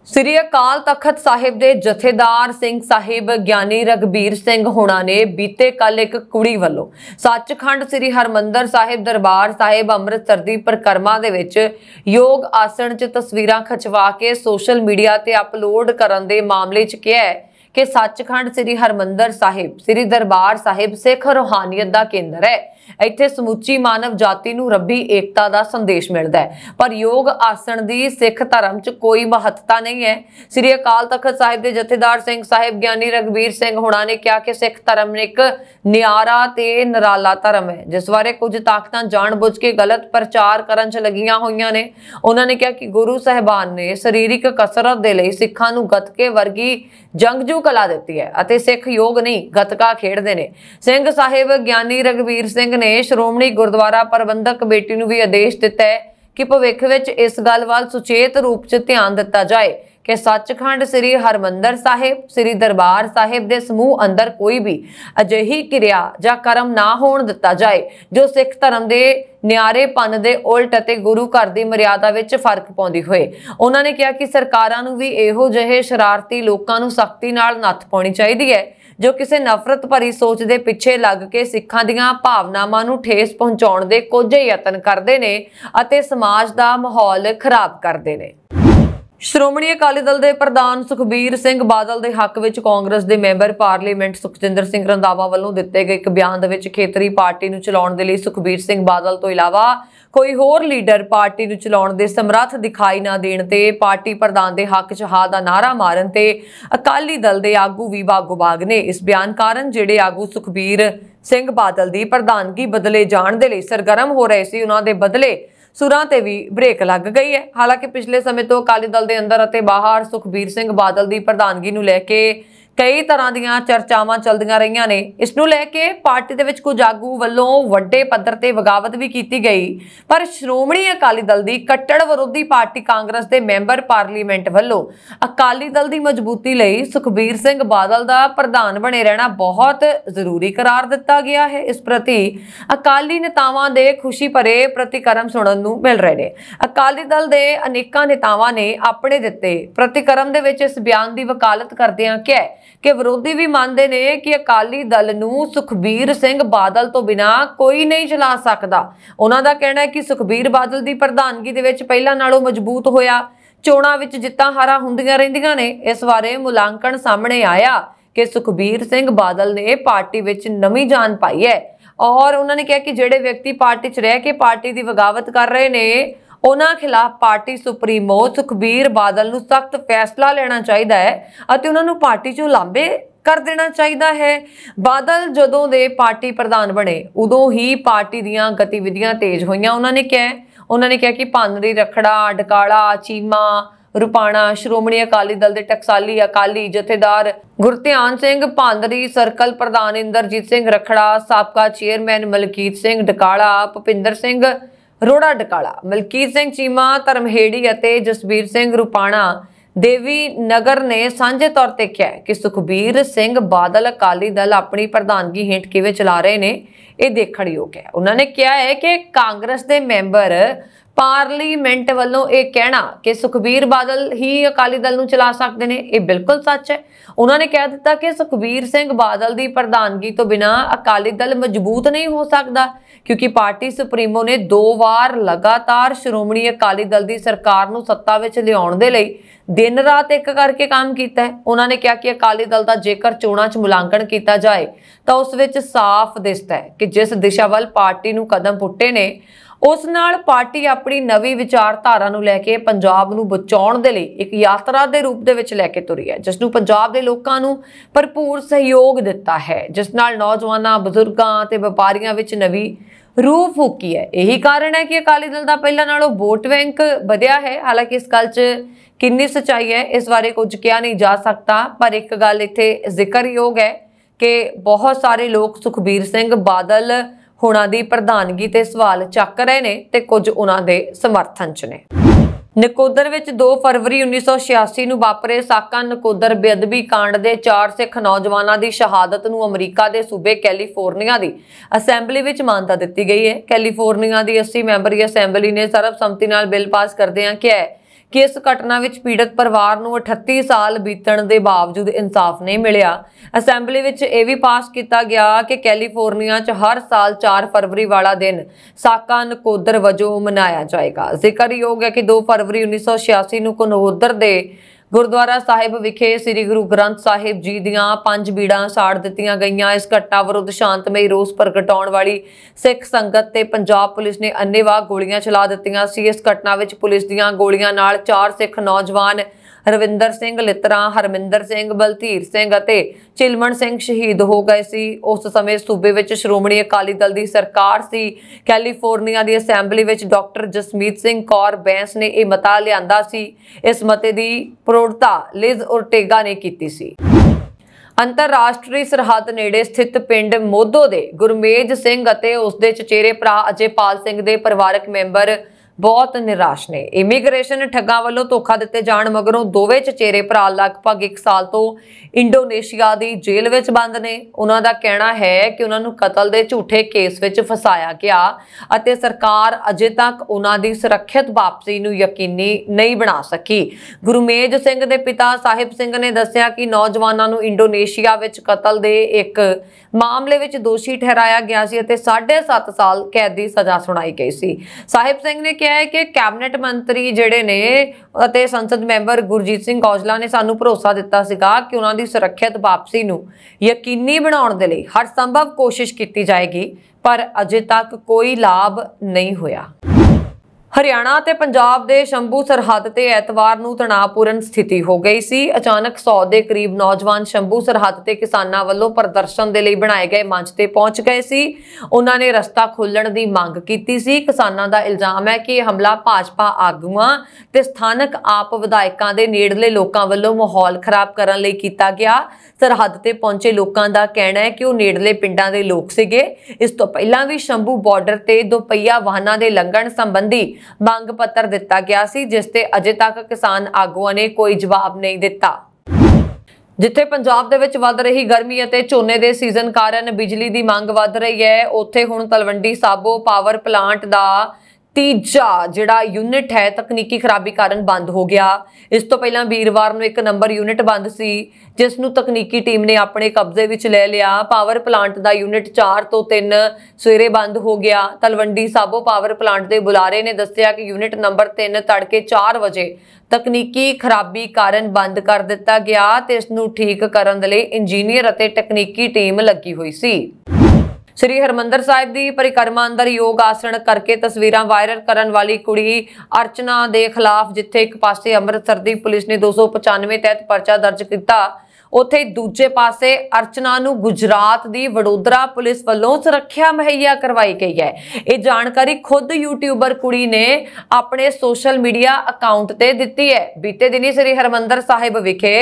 ਸ੍ਰੀ ਅਕਾਲ ਤਖਤ ਸਾਹਿਬ ਦੇ ਜਥੇਦਾਰ ਸਿੰਘ ਸਾਹਿਬ ਗਿਆਨੀ ਰਗਬੀਰ ਸਿੰਘ ਹੋਣਾ ਨੇ ਬੀਤੇ ਕੱਲ ਇੱਕ ਕੁੜੀ ਵੱਲੋਂ ਸੱਚਖੰਡ ਸ੍ਰੀ ਹਰਮੰਦਰ ਸਾਹਿਬ ਦਰਬਾਰ ਸਾਹਿਬ ਅੰਮ੍ਰਿਤਸਰ ਦੀ ਪ੍ਰਕਰਮਾ ਦੇ ਵਿੱਚ ਯੋਗ ਆਸਣ 'ਚ ਤਸਵੀਰਾਂ ਖਿਚਵਾ ਕੇ ਸੋਸ਼ਲ ਮੀਡੀਆ ਤੇ ਅਪਲੋਡ ਕਰਨ ਦੇ ਮਾਮਲੇ 'ਚ ਕਿਹਾ ਹੈ ਕਿ ਸੱਚਖੰਡ ਸ੍ਰੀ ਹਰਮੰਦਰ ਸਾਹਿਬ ਸ੍ਰੀ ਦਰਬਾਰ ਸਾਹਿਬ ਸਿੱਖ ਰੋਹਾਨੀਅਤ ਦਾ ਕੇਂਦਰ ਹੈ ਇੱਥੇ ਸਮੁੱਚੀ ਮਾਨਵ ਜਾਤੀ ਨੂੰ ਰੱਬੀ ਏਕਤਾ ਦਾ ਸੰਦੇਸ਼ ਮਿਲਦਾ ਹੈ ਪਰ ਯੋਗ ਆਸਣ ਦੀ ਸਿੱਖ ਧਰਮ 'ਚ ਕੋਈ ਮਹੱਤਤਾ ਨਹੀਂ ਹੈ ਸ੍ਰੀ ਅਕਾਲ ਤਖਤ ਸਾਹਿਬ ਦੇ ਜਥੇਦਾਰ ਸਿੰਘ ਸਾਹਿਬ ਗਿਆਨੀ ਰਗਵੀਰ ਸਿੰਘ ਹੁਣਾਂ ਨੇ ਕਿਹਾ ਕਿ ਸਿੱਖ ਧਰਮ ਇੱਕ ਨਿਆਰਾ ਤੇ ਨਰਾਲਾ ਧਰਮ ਹੈ ਜਿਸ ਬਾਰੇ ਕੁਝ ਤਾਕਤਾਂ ਜਾਣਬੁੱਝ ਕੇ ਗਲਤ ਪ੍ਰਚਾਰ ਕਰਨ 'ਚ ਲੱਗੀਆਂ ਹੋਈਆਂ ਨੇ ਉਹਨਾਂ ਨੇ ਕਿਹਾ ਕਿ ਗੁਰੂ ਸਹਿਬਾਨ ਨੇ ਸਰੀਰਕ ਕਸਰਤ ਦੇ ਲਈ ਸਿੱਖਾਂ ਨੂੰ ਗੱਤਕੇ ਵਰਗੀ ਜੰਗਜੂ ਕਲਾ ਦਿੱਤੀ ਹੈ ਅਤੇ ਸਿੱਖ ਯੋਗ ਨਹੀਂ ਗੱਤਕਾ ਖੇਡਦੇ ਨੇ ਸਿੰਘ ਸਾਹਿਬ ਗਿਆਨੀ ਰਗਵੀਰ ਸਿੰਘ ਨੇ ਸ਼੍ਰੋਮਣੀ ਗੁਰਦੁਆਰਾ ਪ੍ਰਬੰਧਕ ਕਮੇਟੀ ਨੂੰ ਵੀ ਆਦੇਸ਼ ਦਿੱਤਾ ਹੈ ਕਿ ਭਵਿੱਖ ਵਿੱਚ ਇਸ ਗੱਲ ਵੱਲ ਸੁਚੇਤ ਰੂਪ 'ਚ ਧਿਆਨ ਦਿੱਤਾ ਜਾਏ ਕਿ ਸੱਚਖੰਡ ਸ੍ਰੀ ਹਰਮੰਦਰ ਸਾਹਿਬ ਸ੍ਰੀ ਦਰਬਾਰ ਸਾਹਿਬ ਦੇ ਸਮੂਹ ਅੰਦਰ ਕੋਈ ਵੀ ਅਜਿਹੀ ਕਿਰਿਆ ਜਾਂ ਕਰਮ ਨਾ ਹੋਣ ਦਿੱਤਾ ਜਾਏ ਜੋ ਸਿੱਖ ਧਰਮ ਦੇ ਨਿਆਰੇਪਨ ਦੇ ਉਲਟ ਅਤੇ ਗੁਰੂ ਘਰ ਦੀ ਮਰਿਆਦਾ ਵਿੱਚ ਫਰਕ ਪਾਉਂਦੀ ਹੋਏ ਉਹਨਾਂ ਨੇ ਕਿਹਾ ਕਿ ਸਰਕਾਰਾਂ ਨੂੰ ਵੀ ਇਹੋ ਜਿਹੇ ਸ਼ਰਾਰਤੀ ਲੋਕਾਂ ਨੂੰ ਸਖਤੀ ਨਾਲ ਨੱਥ ਪਾਉਣੀ ਚਾਹੀਦੀ ਹੈ ਜੋ ਕਿਸੇ ਨਫ਼ਰਤ ਭਰੀ ਸੋਚ ਦੇ ਪਿੱਛੇ ਲੱਗ ਕੇ ਸਿੱਖਾਂ ਦੀਆਂ ਭਾਵਨਾਵਾਂ ਨੂੰ ਠੇਸ ਪਹੁੰਚਾਉਣ ਦੇ ਕੁਝ ਯਤਨ ਕਰਦੇ ਨੇ ਅਤੇ ਸਮਾਜ ਦਾ ਮਾਹੌਲ ਖਰਾਬ ਕਰਦੇ ਨੇ ਸ਼੍ਰੋਮਣੀ ਅਕਾਲੀ ਦਲ ਦੇ ਪ੍ਰਧਾਨ ਸੁਖਬੀਰ ਸਿੰਘ ਬਾਦਲ ਦੇ ਹੱਕ ਵਿੱਚ ਕਾਂਗਰਸ ਦੇ ਮੈਂਬਰ ਪਾਰਲੀਮੈਂਟ ਸੁਖਜਿੰਦਰ ਸਿੰਘ ਰੰਦਾਵਾ ਵੱਲੋਂ ਦਿੱਤੇ ਗਏ ਇੱਕ ਬਿਆਨ ਦੇ ਵਿੱਚ ਖੇਤਰੀ ਪਾਰਟੀ ਨੂੰ ਚਲਾਉਣ ਦੇ ਲਈ ਸੁਖਬੀਰ ਸਿੰਘ ਬਾਦਲ ਤੋਂ ਇਲਾਵਾ ਕੋਈ ਹੋਰ ਲੀਡਰ ਪਾਰਟੀ ਨੂੰ ਚਲਾਉਣ ਦੇ ਸਮਰੱਥ ਦਿਖਾਈ ਨਾ ਦੇਣ ਤੇ ਪਾਰਟੀ ਪ੍ਰਧਾਨ ਦੇ ਹੱਕ 'ਚ ਹਾ ਦਾ ਨਾਰਾ ਮਾਰਨ ਤੇ ਅਕਾਲੀ ਦਲ ਦੇ ਆਗੂ ਵੀ ਬਾਗੋਬਾਗ ਨੇ ਇਸ ਬਿਆਨ ਕਾਰਨ ਜਿਹੜੇ ਆਗੂ ਸੁਖਬੀਰ ਸਿੰਘ ਬਾਦਲ ਦੀ ਪ੍ਰਧਾਨਗੀ ਬਦਲੇ ਜਾਣ ਦੇ ਲਈ ਸਰਗਰਮ ਹੋ ਰਹੇ ਸੀ ਉਹਨਾਂ ਦੇ ਬਦਲੇ ਸੁਰਾਂ ਤੇ ਵੀ ਬ੍ਰੇਕ ਲੱਗ ਗਈ ਹੈ ਹਾਲਾਂਕਿ ਪਿਛਲੇ ਸਮੇਂ ਤੋਂ ਅਕਾਲੀ ਦਲ ਦੇ ਅੰਦਰ ਅਤੇ ਬਾਹਰ ਸੁਖਬੀਰ ਸਿੰਘ ਬਾਦਲ ਦੀ ਪ੍ਰਧਾਨਗੀ ਨੂੰ ਲੈ ਕੇ ਕਈ ਤਰ੍ਹਾਂ ਦੀਆਂ ਚਰਚਾਵਾਂ ਚੱਲਦੀਆਂ ਰਹੀਆਂ ਨੇ ਇਸ ਨੂੰ ਲੈ ਕੇ ਪਾਰਟੀ ਦੇ ਵਿੱਚ ਕੁਝ ਆਗੂ ਵੱਲੋਂ ਵੱਡੇ ਪੱਧਰ ਤੇ ਵਗਾਵਤ ਵੀ ਕੀਤੀ ਗਈ ਪਰ ਸ਼੍ਰੋਮਣੀ ਅਕਾਲੀ ਦਲ ਦੀ ਕੱਟੜ ਵਿਰੋਧੀ ਪਾਰਟੀ ਕਾਂਗਰਸ ਦੇ ਮੈਂਬਰ ਪਾਰਲੀਮੈਂਟ ਵੱਲੋਂ ਅਕਾਲੀ ਦਲ ਦੀ ਮਜ਼ਬੂਤੀ ਲਈ ਸੁਖਬੀਰ ਸਿੰਘ ਬਾਦਲ ਦਾ ਪ੍ਰਧਾਨ ਬਣੇ ਰਹਿਣਾ ਬਹੁਤ ਜ਼ਰੂਰੀ ਕਰਾਰ ਦਿੱਤਾ ਗਿਆ ਹੈ ਇਸ ਪ੍ਰਤੀ ਅਕਾਲੀ ਨੇਤਾਵਾਂ ਦੇ ਖੁਸ਼ੀ ਭਰੇ ਪ੍ਰਤੀਕਰਮ ਸੁਣਨ ਨੂੰ ਮਿਲ ਰਹੇ ਨੇ ਅਕਾਲੀ ਦਲ ਦੇ ਅਨੇਕਾਂ ਨੇਤਾਵਾਂ ਨੇ ਆਪਣੇ ਦਿੱਤੇ ਪ੍ਰਤੀਕਰਮ ਦੇ ਵਿੱਚ ਇਸ ਬਿਆਨ ਦੀ ਵਕਾਲਤ ਕਰਦਿਆਂ ਕਿਹਾ ਕਿ ਵਿਰੋਧੀ ਵੀ ਮੰਨਦੇ ਨੇ ਕਿ ਅਕਾਲੀ ਦਲ ਨੂੰ ਸੁਖਬੀਰ ਸਿੰਘ ਬਾਦਲ ਤੋਂ ਬਿਨਾ ਕੋਈ ਨਹੀਂ ਚਲਾ ਸਕਦਾ ਉਹਨਾਂ ਦਾ ਕਹਿਣਾ ਹੈ ਕਿ ਸੁਖਬੀਰ ਬਾਦਲ ਦੀ ਪ੍ਰਧਾਨਗੀ ਦੇ ਵਿੱਚ ਪਹਿਲਾਂ ਨਾਲੋਂ ਮਜ਼ਬੂਤ ਹੋਇਆ ਚੋਣਾਂ ਵਿੱਚ ਜਿੱਤਾਂ ਹਾਰਾਂ ਹੁੰਦੀਆਂ ਰਹਿੰਦੀਆਂ ਨੇ ਇਸ ਬਾਰੇ ਮੁਲਾਂਕਣ ਸਾਹਮਣੇ ਆਇਆ ਕਿ ਸੁਖਬੀਰ ਸਿੰਘ ਬਾਦਲ ਨੇ ਪਾਰਟੀ ਵਿੱਚ ਨਵੀਂ ਜਾਨ ਪਾਈ ਹੈ ਔਰ ਉਹਨਾਂ ਨੇ ਕਿਹਾ ਕਿ ਜਿਹੜੇ ਵਿਅਕਤੀ ਪਾਰਟੀ 'ਚ ਰਹਿ ਕੇ ਪਾਰਟੀ ਦੀ ਵਗਾਵਤ ਕਰ ਰਹੇ ਨੇ ਉਹਨਾਂ ਖਿਲਾਫ ਪਾਰਟੀ ਸੁਪਰੀਮੋ ਸੁਖਬੀਰ ਬਾਦਲ ਨੂੰ ਸਖਤ ਫੈਸਲਾ ਲੈਣਾ ਚਾਹੀਦਾ ਹੈ ਅਤੇ ਉਹਨਾਂ ਨੂੰ ਪਾਰਟੀ ਚੋਂ ਲਾਂਬੇ ਕਰ ਦੇਣਾ ਚਾਹੀਦਾ ਹੈ ਬਾਦਲ ਜਦੋਂ ਦੇ ਪਾਰਟੀ ਪ੍ਰਧਾਨ ਬਣੇ ਉਦੋਂ ਹੀ ਪਾਰਟੀ ਦੀਆਂ ਗਤੀਵਿਧੀਆਂ ਤੇਜ਼ ਹੋਈਆਂ ਉਹਨਾਂ ਨੇ ਕਿਹਾ ਉਹਨਾਂ ਨੇ ਕਿਹਾ ਕਿ ਦੀ ਰਖੜਾ ਡਕਾਲਾ ਚੀਮਾ ਰੁਪਾਣਾ ਸ਼੍ਰੋਮਣੀ ਅਕਾਲੀ ਦਲ ਦੇ ਟਕਸਾਲੀ ਅਕਾਲੀ ਜਥੇਦਾਰ ਗੁਰਧਿਆਨ ਸਿੰਘ ਭਾਂਦਰੀ ਸਰਕਲ ਪ੍ਰਧਾਨ ਇੰਦਰਜੀਤ ਸਿੰਘ ਰਖੜਾ ਸਾਬਕਾ ਚੇਅਰਮੈਨ ਮਲਕੀਤ ਸਿੰਘ ਡਕਾਲਾ ਭਪਿੰਦਰ ਸਿੰਘ ਰੋੜਾ ਡਕਾਲਾ ਮਲਕੀਤ ਸਿੰਘ ਚੀਮਾ ਧਰਮਹੇੜੀ ਅਤੇ ਜਸਬੀਰ ਸਿੰਘ ਰੁਪਾਣਾ ਦੇਵੀ ਨਗਰ ਨੇ ਸਾਂਝੇ ਤੌਰ ਤੇ ਕਿਹਾ ਕਿ ਸੁਖਬੀਰ ਸਿੰਘ ਬਾਦਲ ਅਕਾਲੀ ਦਲ ਆਪਣੀ ਪ੍ਰਧਾਨਗੀ ਹੇਠ ਕਿਵੇਂ ਚਲਾ ਰਹੇ ਨੇ ਇਹ ਦੇਖਣ ਯੋਗ ਹੈ ਉਹਨਾਂ ਨੇ ਕਿਹਾ ਹੈ ਕਿ ਕਾਂਗਰਸ ਦੇ ਮੈਂਬਰ ਪਾਰਲੀਮੈਂਟ ਵੱਲੋਂ ਇਹ ਕਹਿਣਾ ਕਿ ਸੁਖਬੀਰ ਬਾਦਲ ਹੀ ਅਕਾਲੀ ਦਲ ਨੂੰ ਚਲਾ ਸਕਦੇ ਨੇ ਇਹ ਬਿਲਕੁਲ ਸੱਚ ਹੈ ਉਹਨਾਂ ਨੇ ਕਹਿ ਦਿੱਤਾ ਕਿ ਸੁਖਬੀਰ ਸਿੰਘ ਬਾਦਲ ਦੀ ਪ੍ਰਧਾਨਗੀ ਤੋਂ ਬਿਨਾ ਅਕਾਲੀ ਦਲ ਮਜ਼ਬੂਤ ਨਹੀਂ ਹੋ ਸਕਦਾ ਕਿਉਂਕਿ ਪਾਰਟੀ ਸੁਪਰੀਮੋ ਨੇ ਦੋ ਵਾਰ ਲਗਾਤਾਰ ਸ਼੍ਰੋਮਣੀ ਅਕਾਲੀ ਦਲ ਦੀ ਸਰਕਾਰ ਨੂੰ ਸੱਤਾ ਵਿੱਚ ਲਿਆਉਣ ਦੇ ਲਈ ਦਿਨ ਰਾਤ ਇੱਕ ਕਰਕੇ ਕੰਮ ਕੀਤਾ ਹੈ ਉਹਨਾਂ ਨੇ ਕਿਹਾ ਕਿ ਅਕਾਲੀ ਦਲ ਦਾ ਜੇਕਰ ਚੋਣਾਂ 'ਚ ਮੁਲਾਂਕਣ ਕੀਤਾ ਜਾਏ ਤਾਂ ਉਸ ਵਿੱਚ ਸਾਫ਼ ਦਿਸਦਾ ਹੈ ਕਿ ਜਿਸ ਦਿਸ਼ਾ ਵੱਲ ਪਾਰਟੀ ਨੂੰ ਕਦਮ ਪੁੱਟੇ ਨੇ ਉਸ ਨਾਲ ਪਾਰਟੀ ਆਪਣੀ ਨਵੀਂ ਵਿਚਾਰਧਾਰਾ ਨੂੰ ਲੈ ਕੇ ਪੰਜਾਬ ਨੂੰ ਬਚਾਉਣ ਦੇ ਲਈ ਇੱਕ ਯਾਤਰਾ ਦੇ ਰੂਪ ਦੇ ਵਿੱਚ ਲੈ ਕੇ ਤੁਰੀ ਹੈ ਜਿਸ ਨੂੰ ਪੰਜਾਬ ਦੇ ਲੋਕਾਂ ਨੂੰ ਭਰਪੂਰ ਸਹਿਯੋਗ ਦਿੱਤਾ ਹੈ ਜਿਸ ਨਾਲ ਨੌਜਵਾਨਾਂ ਬਜ਼ੁਰਗਾਂ ਤੇ ਵਪਾਰੀਆਂ ਵਿੱਚ ਨਵੀਂ ਰੂਹ ਫੂਕੀ ਹੈ ਇਹੀ ਕਾਰਨ ਹੈ ਕਿ ਅਕਾਲੀ ਦਲ ਦਾ ਪਹਿਲਾਂ ਨਾਲੋਂ ਵੋਟ ਬੈਂਕ ਵਧਿਆ ਹੈ ਹਾਲਾਂਕਿ ਇਸ ਗੱਲ 'ਚ ਕਿੰਨੀ ਸਚਾਈ ਹੈ ਇਸ ਬਾਰੇ ਕੁਝ ਕਿਹਾ ਨਹੀਂ ਜਾ ਸਕਦਾ ਪਰ ਇੱਕ ਗੱਲ ਇੱਥੇ ਜ਼ਿਕਰਯੋਗ ਹੈ ਕਿ ਬਹੁਤ ਸਾਰੇ ਲੋਕ ਸੁਖਬੀਰ ਸਿੰਘ ਬਾਦਲ ਹੁਣਾਂ ਦੀ ਪ੍ਰਧਾਨਗੀ ਤੇ ਸਵਾਲ ਚੱਕ ਰਹੇ ਨੇ ਤੇ ਕੁਝ ਉਹਨਾਂ ਦੇ ਸਮਰਥਨ 'ਚ ਨੇ ਨਕੋਦਰ ਵਿੱਚ 2 ਫਰਵਰੀ 1986 ਨੂੰ ਵਾਪਰੇ ਸਾਕਾ ਨਕੋਦਰ ਬੇਅਦਬੀ ਕਾਂਡ ਦੇ ਚਾਰ ਸਿੱਖ ਨੌਜਵਾਨਾਂ ਦੀ ਸ਼ਹਾਦਤ ਨੂੰ ਅਮਰੀਕਾ ਦੇ ਸੂਬੇ ਕੈਲੀਫੋਰਨੀਆ ਦੀ ਅਸੈਂਬਲੀ ਵਿੱਚ ਮਾਨਤਾ ਦਿੱਤੀ ਗਈ ਹੈ ਕੈਲੀਫੋਰਨੀਆ ਦੀ 80 ਮੈਂਬਰੀ ਅਸੈਂਬਲੀ ਨੇ ਸਰਬਸੰਮਤੀ ਨਾਲ ਬਿੱਲ ਪਾਸ ਕਰਦਿਆਂ ਕਿ ਹੈ ਕਿ ਇਸ ਘਟਨਾ ਵਿੱਚ ਪੀੜਤ ਪਰਿਵਾਰ ਨੂੰ 38 ਸਾਲ ਬੀਤਣ ਦੇ ਬਾਵਜੂਦ ਇਨਸਾਫ ਨਹੀਂ ਮਿਲਿਆ ਅਸੈਂਬਲੀ ਵਿੱਚ ਇਹ ਵੀ ਪਾਸ ਕੀਤਾ ਗਿਆ ਕਿ ਕੈਲੀਫੋਰਨੀਆ 'ਚ ਹਰ ਸਾਲ 4 ਫਰਵਰੀ ਵਾਲਾ ਦਿਨ ਸਾਕਾ ਨਕੋਦਰ ਵਜੋਂ ਮਨਾਇਆ ਜਾਏਗਾ ਜ਼ਿਕਰਯੋਗ ਹੈ ਕਿ 2 ਫਰਵਰੀ 1986 ਨੂੰ ਕਨੋਦਰ ਦੇ ਗੁਰਦੁਆਰਾ ਸਾਹਿਬ ਵਿਖੇ ਸ੍ਰੀ ਗੁਰੂ ਗ੍ਰੰਥ ਸਾਹਿਬ ਜੀ ਦੀਆਂ ਪੰਜ ਬੀੜਾਂ ਸਾੜ ਦਿੱਤੀਆਂ ਗਈਆਂ ਇਸ ਘਟਨਾ ਵਿਰੁੱਧ ਸ਼ਾਂਤਮਈ ਰੋਸ ਪ੍ਰਗਟਾਉਣ ਵਾਲੀ ਸਿੱਖ ਸੰਗਤ ਤੇ ਪੰਜਾਬ ਪੁਲਿਸ ਨੇ ਅੰਨੇਵਾਹ ਗੋਲੀਆਂ ਚਲਾ ਦਿੱਤੀਆਂ ਸੀ ਇਸ ਘਟਨਾ ਵਿੱਚ ਪੁਲਿਸ ਦੀਆਂ ਗੋਲੀਆਂ ਨਾਲ ਚਾਰ ਸਿੱਖ ਨੌਜਵਾਨ ਰਵਿੰਦਰ ਸਿੰਘ ਲਿਤਰਾ ਹਰਮਿੰਦਰ ਸਿੰਘ ਬਲਧੀਰ ਸਿੰਘ ਅਤੇ ਚਿਲਮਣ ਸਿੰਘ ਸ਼ਹੀਦ ਹੋ ਗਏ ਸੀ ਉਸ ਸਮੇਂ ਸੂਬੇ ਵਿੱਚ ਸ਼੍ਰੋਮਣੀ ਅਕਾਲੀ ਦਲ ਦੀ ਸਰਕਾਰ ਸੀ ਕੈਲੀਫੋਰਨੀਆ ਦੀ ਅਸੈਂਬਲੀ ਵਿੱਚ ਡਾਕਟਰ ਜਸਮੀਤ ਸਿੰਘ ਕੌਰ ਬੈਂਸ ਨੇ ਇਹ ਮਤਾ ਲਿਆਂਦਾ ਸੀ ਇਸ ਮਤੇ ਦੀ ਪ੍ਰੋੜਤਾ ਲਿਜ਼ ਓਰਟੇਗਾ ਨੇ ਕੀਤੀ ਸੀ ਅੰਤਰਰਾਸ਼ਟਰੀ ਸਰਹੱਦ ਨੇੜੇ ਸਥਿਤ ਪਿੰਡ ਮੋਦੋ ਦੇ ਗੁਰਮੇਜ ਸਿੰਘ ਅਤੇ ਉਸ ਦੇ ਚਚੇਰੇ ਭਰਾ ਅਜੇਪਾਲ ਸਿੰਘ ਦੇ ਪਰਿਵਾਰਕ ਮੈਂਬਰ ਬਹੁਤ ਨਿਰਾਸ਼ ਨੇ ਇਮੀਗ੍ਰੇਸ਼ਨ ਠੱਗਾਂ ਵੱਲੋਂ ਧੋਖਾ ਦਿੱਤੇ ਜਾਣ ਮਗਰੋਂ ਦੋਵੇਂ ਚਚੇਰੇ ਭਰਾ ਲਗਭਗ 1 ਸਾਲ ਤੋਂ ਇੰਡੋਨੇਸ਼ੀਆ ਦੀ ਜੇਲ੍ਹ ਵਿੱਚ ਬੰਦ ਨੇ ਉਹਨਾਂ ਦਾ ਕਹਿਣਾ ਹੈ ਕਿ ਉਹਨਾਂ ਨੂੰ ਕਤਲ ਦੇ ਝੂਠੇ ਕੇਸ ਵਿੱਚ ਫਸਾਇਆ ਗਿਆ ਅਤੇ ਸਰਕਾਰ ਅਜੇ ਤੱਕ ਉਹਨਾਂ ਦੀ ਸੁਰੱਖਿਅਤ ਵਾਪਸੀ ਨੂੰ ਯਕੀਨੀ ਨਹੀਂ ਬਣਾ ਸਕੀ ਗੁਰਮੇਜ ਸਿੰਘ ਦੇ ਪਿਤਾ ਸਾਹਿਬ ਸਿੰਘ ਨੇ ਦੱਸਿਆ ਕਿ ਨੌਜਵਾਨਾਂ ਨੂੰ ਇੰਡੋਨੇਸ਼ੀਆ ਵਿੱਚ ਕਤਲ ਦੇ ਇੱਕ ਮਾਮਲੇ ਵਿੱਚ ਦੋਸ਼ੀ ਠਹਿਰਾਇਆ ਗਿਆ ਸੀ ਅਤੇ 7.5 ਸਾਲ ਕੈਦ ਦੀ ਸਜ਼ਾ ਸੁਣਾਈ ਗਈ ਸੀ ਸਾਹਿਬ ਸਿੰਘ ਨੇ ਕਿਹਾ ਹੈ ਕਿ ਕੈਬਨਿਟ ਮੰਤਰੀ ਜਿਹੜੇ ਨੇ ਅਤੇ ਸੰਸਦ ਮੈਂਬਰ ਗੁਰਜੀਤ ਸਿੰਘ ਔਜਲਾ ਨੇ ਸਾਨੂੰ ਭਰੋਸਾ ਦਿੱਤਾ ਸੀਗਾ ਕਿ ਉਹਨਾਂ ਦੀ ਸੁਰੱਖਿਅਤ ਵਾਪਸੀ ਨੂੰ ਯਕੀਨੀ ਬਣਾਉਣ ਦੇ ਲਈ ਹਰ ਸੰਭਵ ਕੋਸ਼ਿਸ਼ ਕੀਤੀ ਜਾਏਗੀ ਪਰ ਅਜੇ ਤੱਕ ਕੋਈ ਲਾਭ ਨਹੀਂ ਹੋਇਆ ਹਰਿਆਣਾ ਤੇ ਪੰਜਾਬ ਦੇ ਸ਼ੰਭੂ ਸਰਹੱਦ ਤੇ ਐਤਵਾਰ ਨੂੰ ਤਣਾਅਪੂਰਨ ਸਥਿਤੀ ਹੋ ਗਈ ਸੀ ਅਚਾਨਕ 100 ਦੇ ਕਰੀਬ ਨੌਜਵਾਨ ਸ਼ੰਭੂ ਸਰਹੱਦ ਤੇ ਕਿਸਾਨਾਂ ਵੱਲੋਂ ਪ੍ਰਦਰਸ਼ਨ ਦੇ ਲਈ ਬਣਾਏ ਗਏ ਮੰਚ ਤੇ ਪਹੁੰਚ ਗਏ ਸੀ ਉਹਨਾਂ ਨੇ ਰਸਤਾ ਖੋਲਣ ਦੀ ਮੰਗ ਕੀਤੀ ਸੀ ਕਿਸਾਨਾਂ ਦਾ ਇਲਜ਼ਾਮ ਹੈ ਕਿ ਇਹ ਹਮਲਾ ਭਾਜਪਾ ਆਗੂਆਂ ਤੇ ਸਥਾਨਕ ਆਪ ਵਿਧਾਇਕਾਂ ਦੇ ਨੇੜਲੇ ਲੋਕਾਂ ਵੱਲੋਂ ਮਾਹੌਲ ਖਰਾਬ ਕਰਨ ਲਈ ਕੀਤਾ ਗਿਆ ਸਰਹੱਦ ਤੇ ਪਹੁੰਚੇ ਲੋਕਾਂ ਦਾ ਕਹਿਣਾ ਹੈ ਕਿ ਉਹ ਨੇੜਲੇ ਪਿੰਡਾਂ ਦੇ ਲੋਕ ਸੀਗੇ ਇਸ ਤੋਂ ਪਹਿਲਾਂ ਵੀ ਸ਼ੰਭੂ ਬਾਰਡਰ ਤੇ ਦੁਪਹੀਆ ਵਾਹਨਾਂ ਦੇ ਲੰਘਣ ਸੰਬੰਧੀ ਮੰਗ ਪੱਤਰ ਦਿੱਤਾ ਗਿਆ ਸੀ ਜਿਸ ਤੇ ਅਜੇ ਤੱਕ ਕਿਸਾਨ ਆਗੂਆਂ ਨੇ ਕੋਈ ਜਵਾਬ ਨਹੀਂ ਦਿੱਤਾ ਜਿੱਥੇ ਪੰਜਾਬ ਦੇ ਵਿੱਚ ਵੱਧ ਰਹੀ ਗਰਮੀ ਅਤੇ ਝੋਨੇ ਦੇ ਸੀਜ਼ਨ ਕਾਰਨ ਬਿਜਲੀ ਦੀ ਮੰਗ ਵੱਧ ਰਹੀ ਹੈ ਉੱਥੇ ਹੁਣ ਤਲਵੰਡੀ ਸਾਬੋ ਪਾਵਰ ਪਲਾਂਟ ਦਾ ਤੀਜਾ ਜਿਹੜਾ ਯੂਨਿਟ ਹੈ ਤਕਨੀਕੀ ਖਰਾਬੀ ਕਾਰਨ ਬੰਦ ਹੋ ਗਿਆ ਇਸ ਤੋਂ ਪਹਿਲਾਂ ਵੀਰਵਾਰ ਨੂੰ ਇੱਕ ਨੰਬਰ ਯੂਨਿਟ ਬੰਦ ਸੀ ਜਿਸ ਨੂੰ ਤਕਨੀਕੀ ਟੀਮ ਨੇ ਆਪਣੇ ਕਬਜ਼ੇ ਵਿੱਚ ਲੈ ਲਿਆ ਪਾਵਰ ਪਲਾਂਟ ਦਾ ਯੂਨਿਟ 4 ਤੋਂ 3 ਸਵੇਰੇ ਬੰਦ ਹੋ ਗਿਆ ਤਲਵੰਡੀ ਸਾਬੋ ਪਾਵਰ ਪਲਾਂਟ ਦੇ ਬੁਲਾਰੇ ਨੇ ਦੱਸਿਆ ਕਿ ਯੂਨਿਟ ਨੰਬਰ 3 ਤੜਕੇ 4 ਵਜੇ ਤਕਨੀਕੀ ਖਰਾਬੀ ਕਾਰਨ ਬੰਦ ਕਰ ਦਿੱਤਾ ਗਿਆ ਤੇ ਇਸ ਨੂੰ ਠੀਕ ਕਰਨ ਦੇ ਲਈ ਇੰਜੀਨੀਅਰ ਅਤੇ ਤਕਨੀਕੀ ਟੀਮ ਲੱਗੀ ਹੋਈ ਸੀ ਸ੍ਰੀ ਹਰਮੰਦਰ ਸਾਹਿਬ ਦੀ ਪਰਿਕਰਮਾ ਅੰਦਰ ਯੋਗ ਆਸਣ ਕਰਕੇ ਤਸਵੀਰਾਂ ਵਾਇਰਲ ਕਰਨ ਵਾਲੀ ਕੁੜੀ ਅਰਚਨਾ ਦੇ ਖਿਲਾਫ ਜਿੱਥੇ ਇੱਕ ਪਾਸੇ ਅੰਮ੍ਰਿਤਸਰ ਦੀ ਪੁਲਿਸ ਨੇ 295 ਤਹਿਤ ਪਰਚਾ ਦਰਜ ਕੀਤਾ ਉੱਥੇ ਦੂਜੇ ਪਾਸੇ ਅਰਚਨਾ ਨੂੰ ਗੁਜਰਾਤ ਦੀ ਵਡੋਦਰਾ ਪੁਲਿਸ ਵੱਲੋਂ ਸੁਰੱਖਿਆ ਮਹਈਆ ਕਰਵਾਈ ਗਈ ਹੈ ਇਹ ਜਾਣਕਾਰੀ ਖੁਦ ਯੂਟਿਊਬਰ ਕੁੜੀ ਨੇ ਆਪਣੇ ਸੋਸ਼ਲ ਮੀਡੀਆ ਅਕਾਊਂਟ ਤੇ ਦਿੱਤੀ ਹੈ ਬੀਤੇ ਦਿਨੀ ਸ੍ਰੀ ਹਰਮੰਦਰ ਸਾਹਿਬ ਵਿਖੇ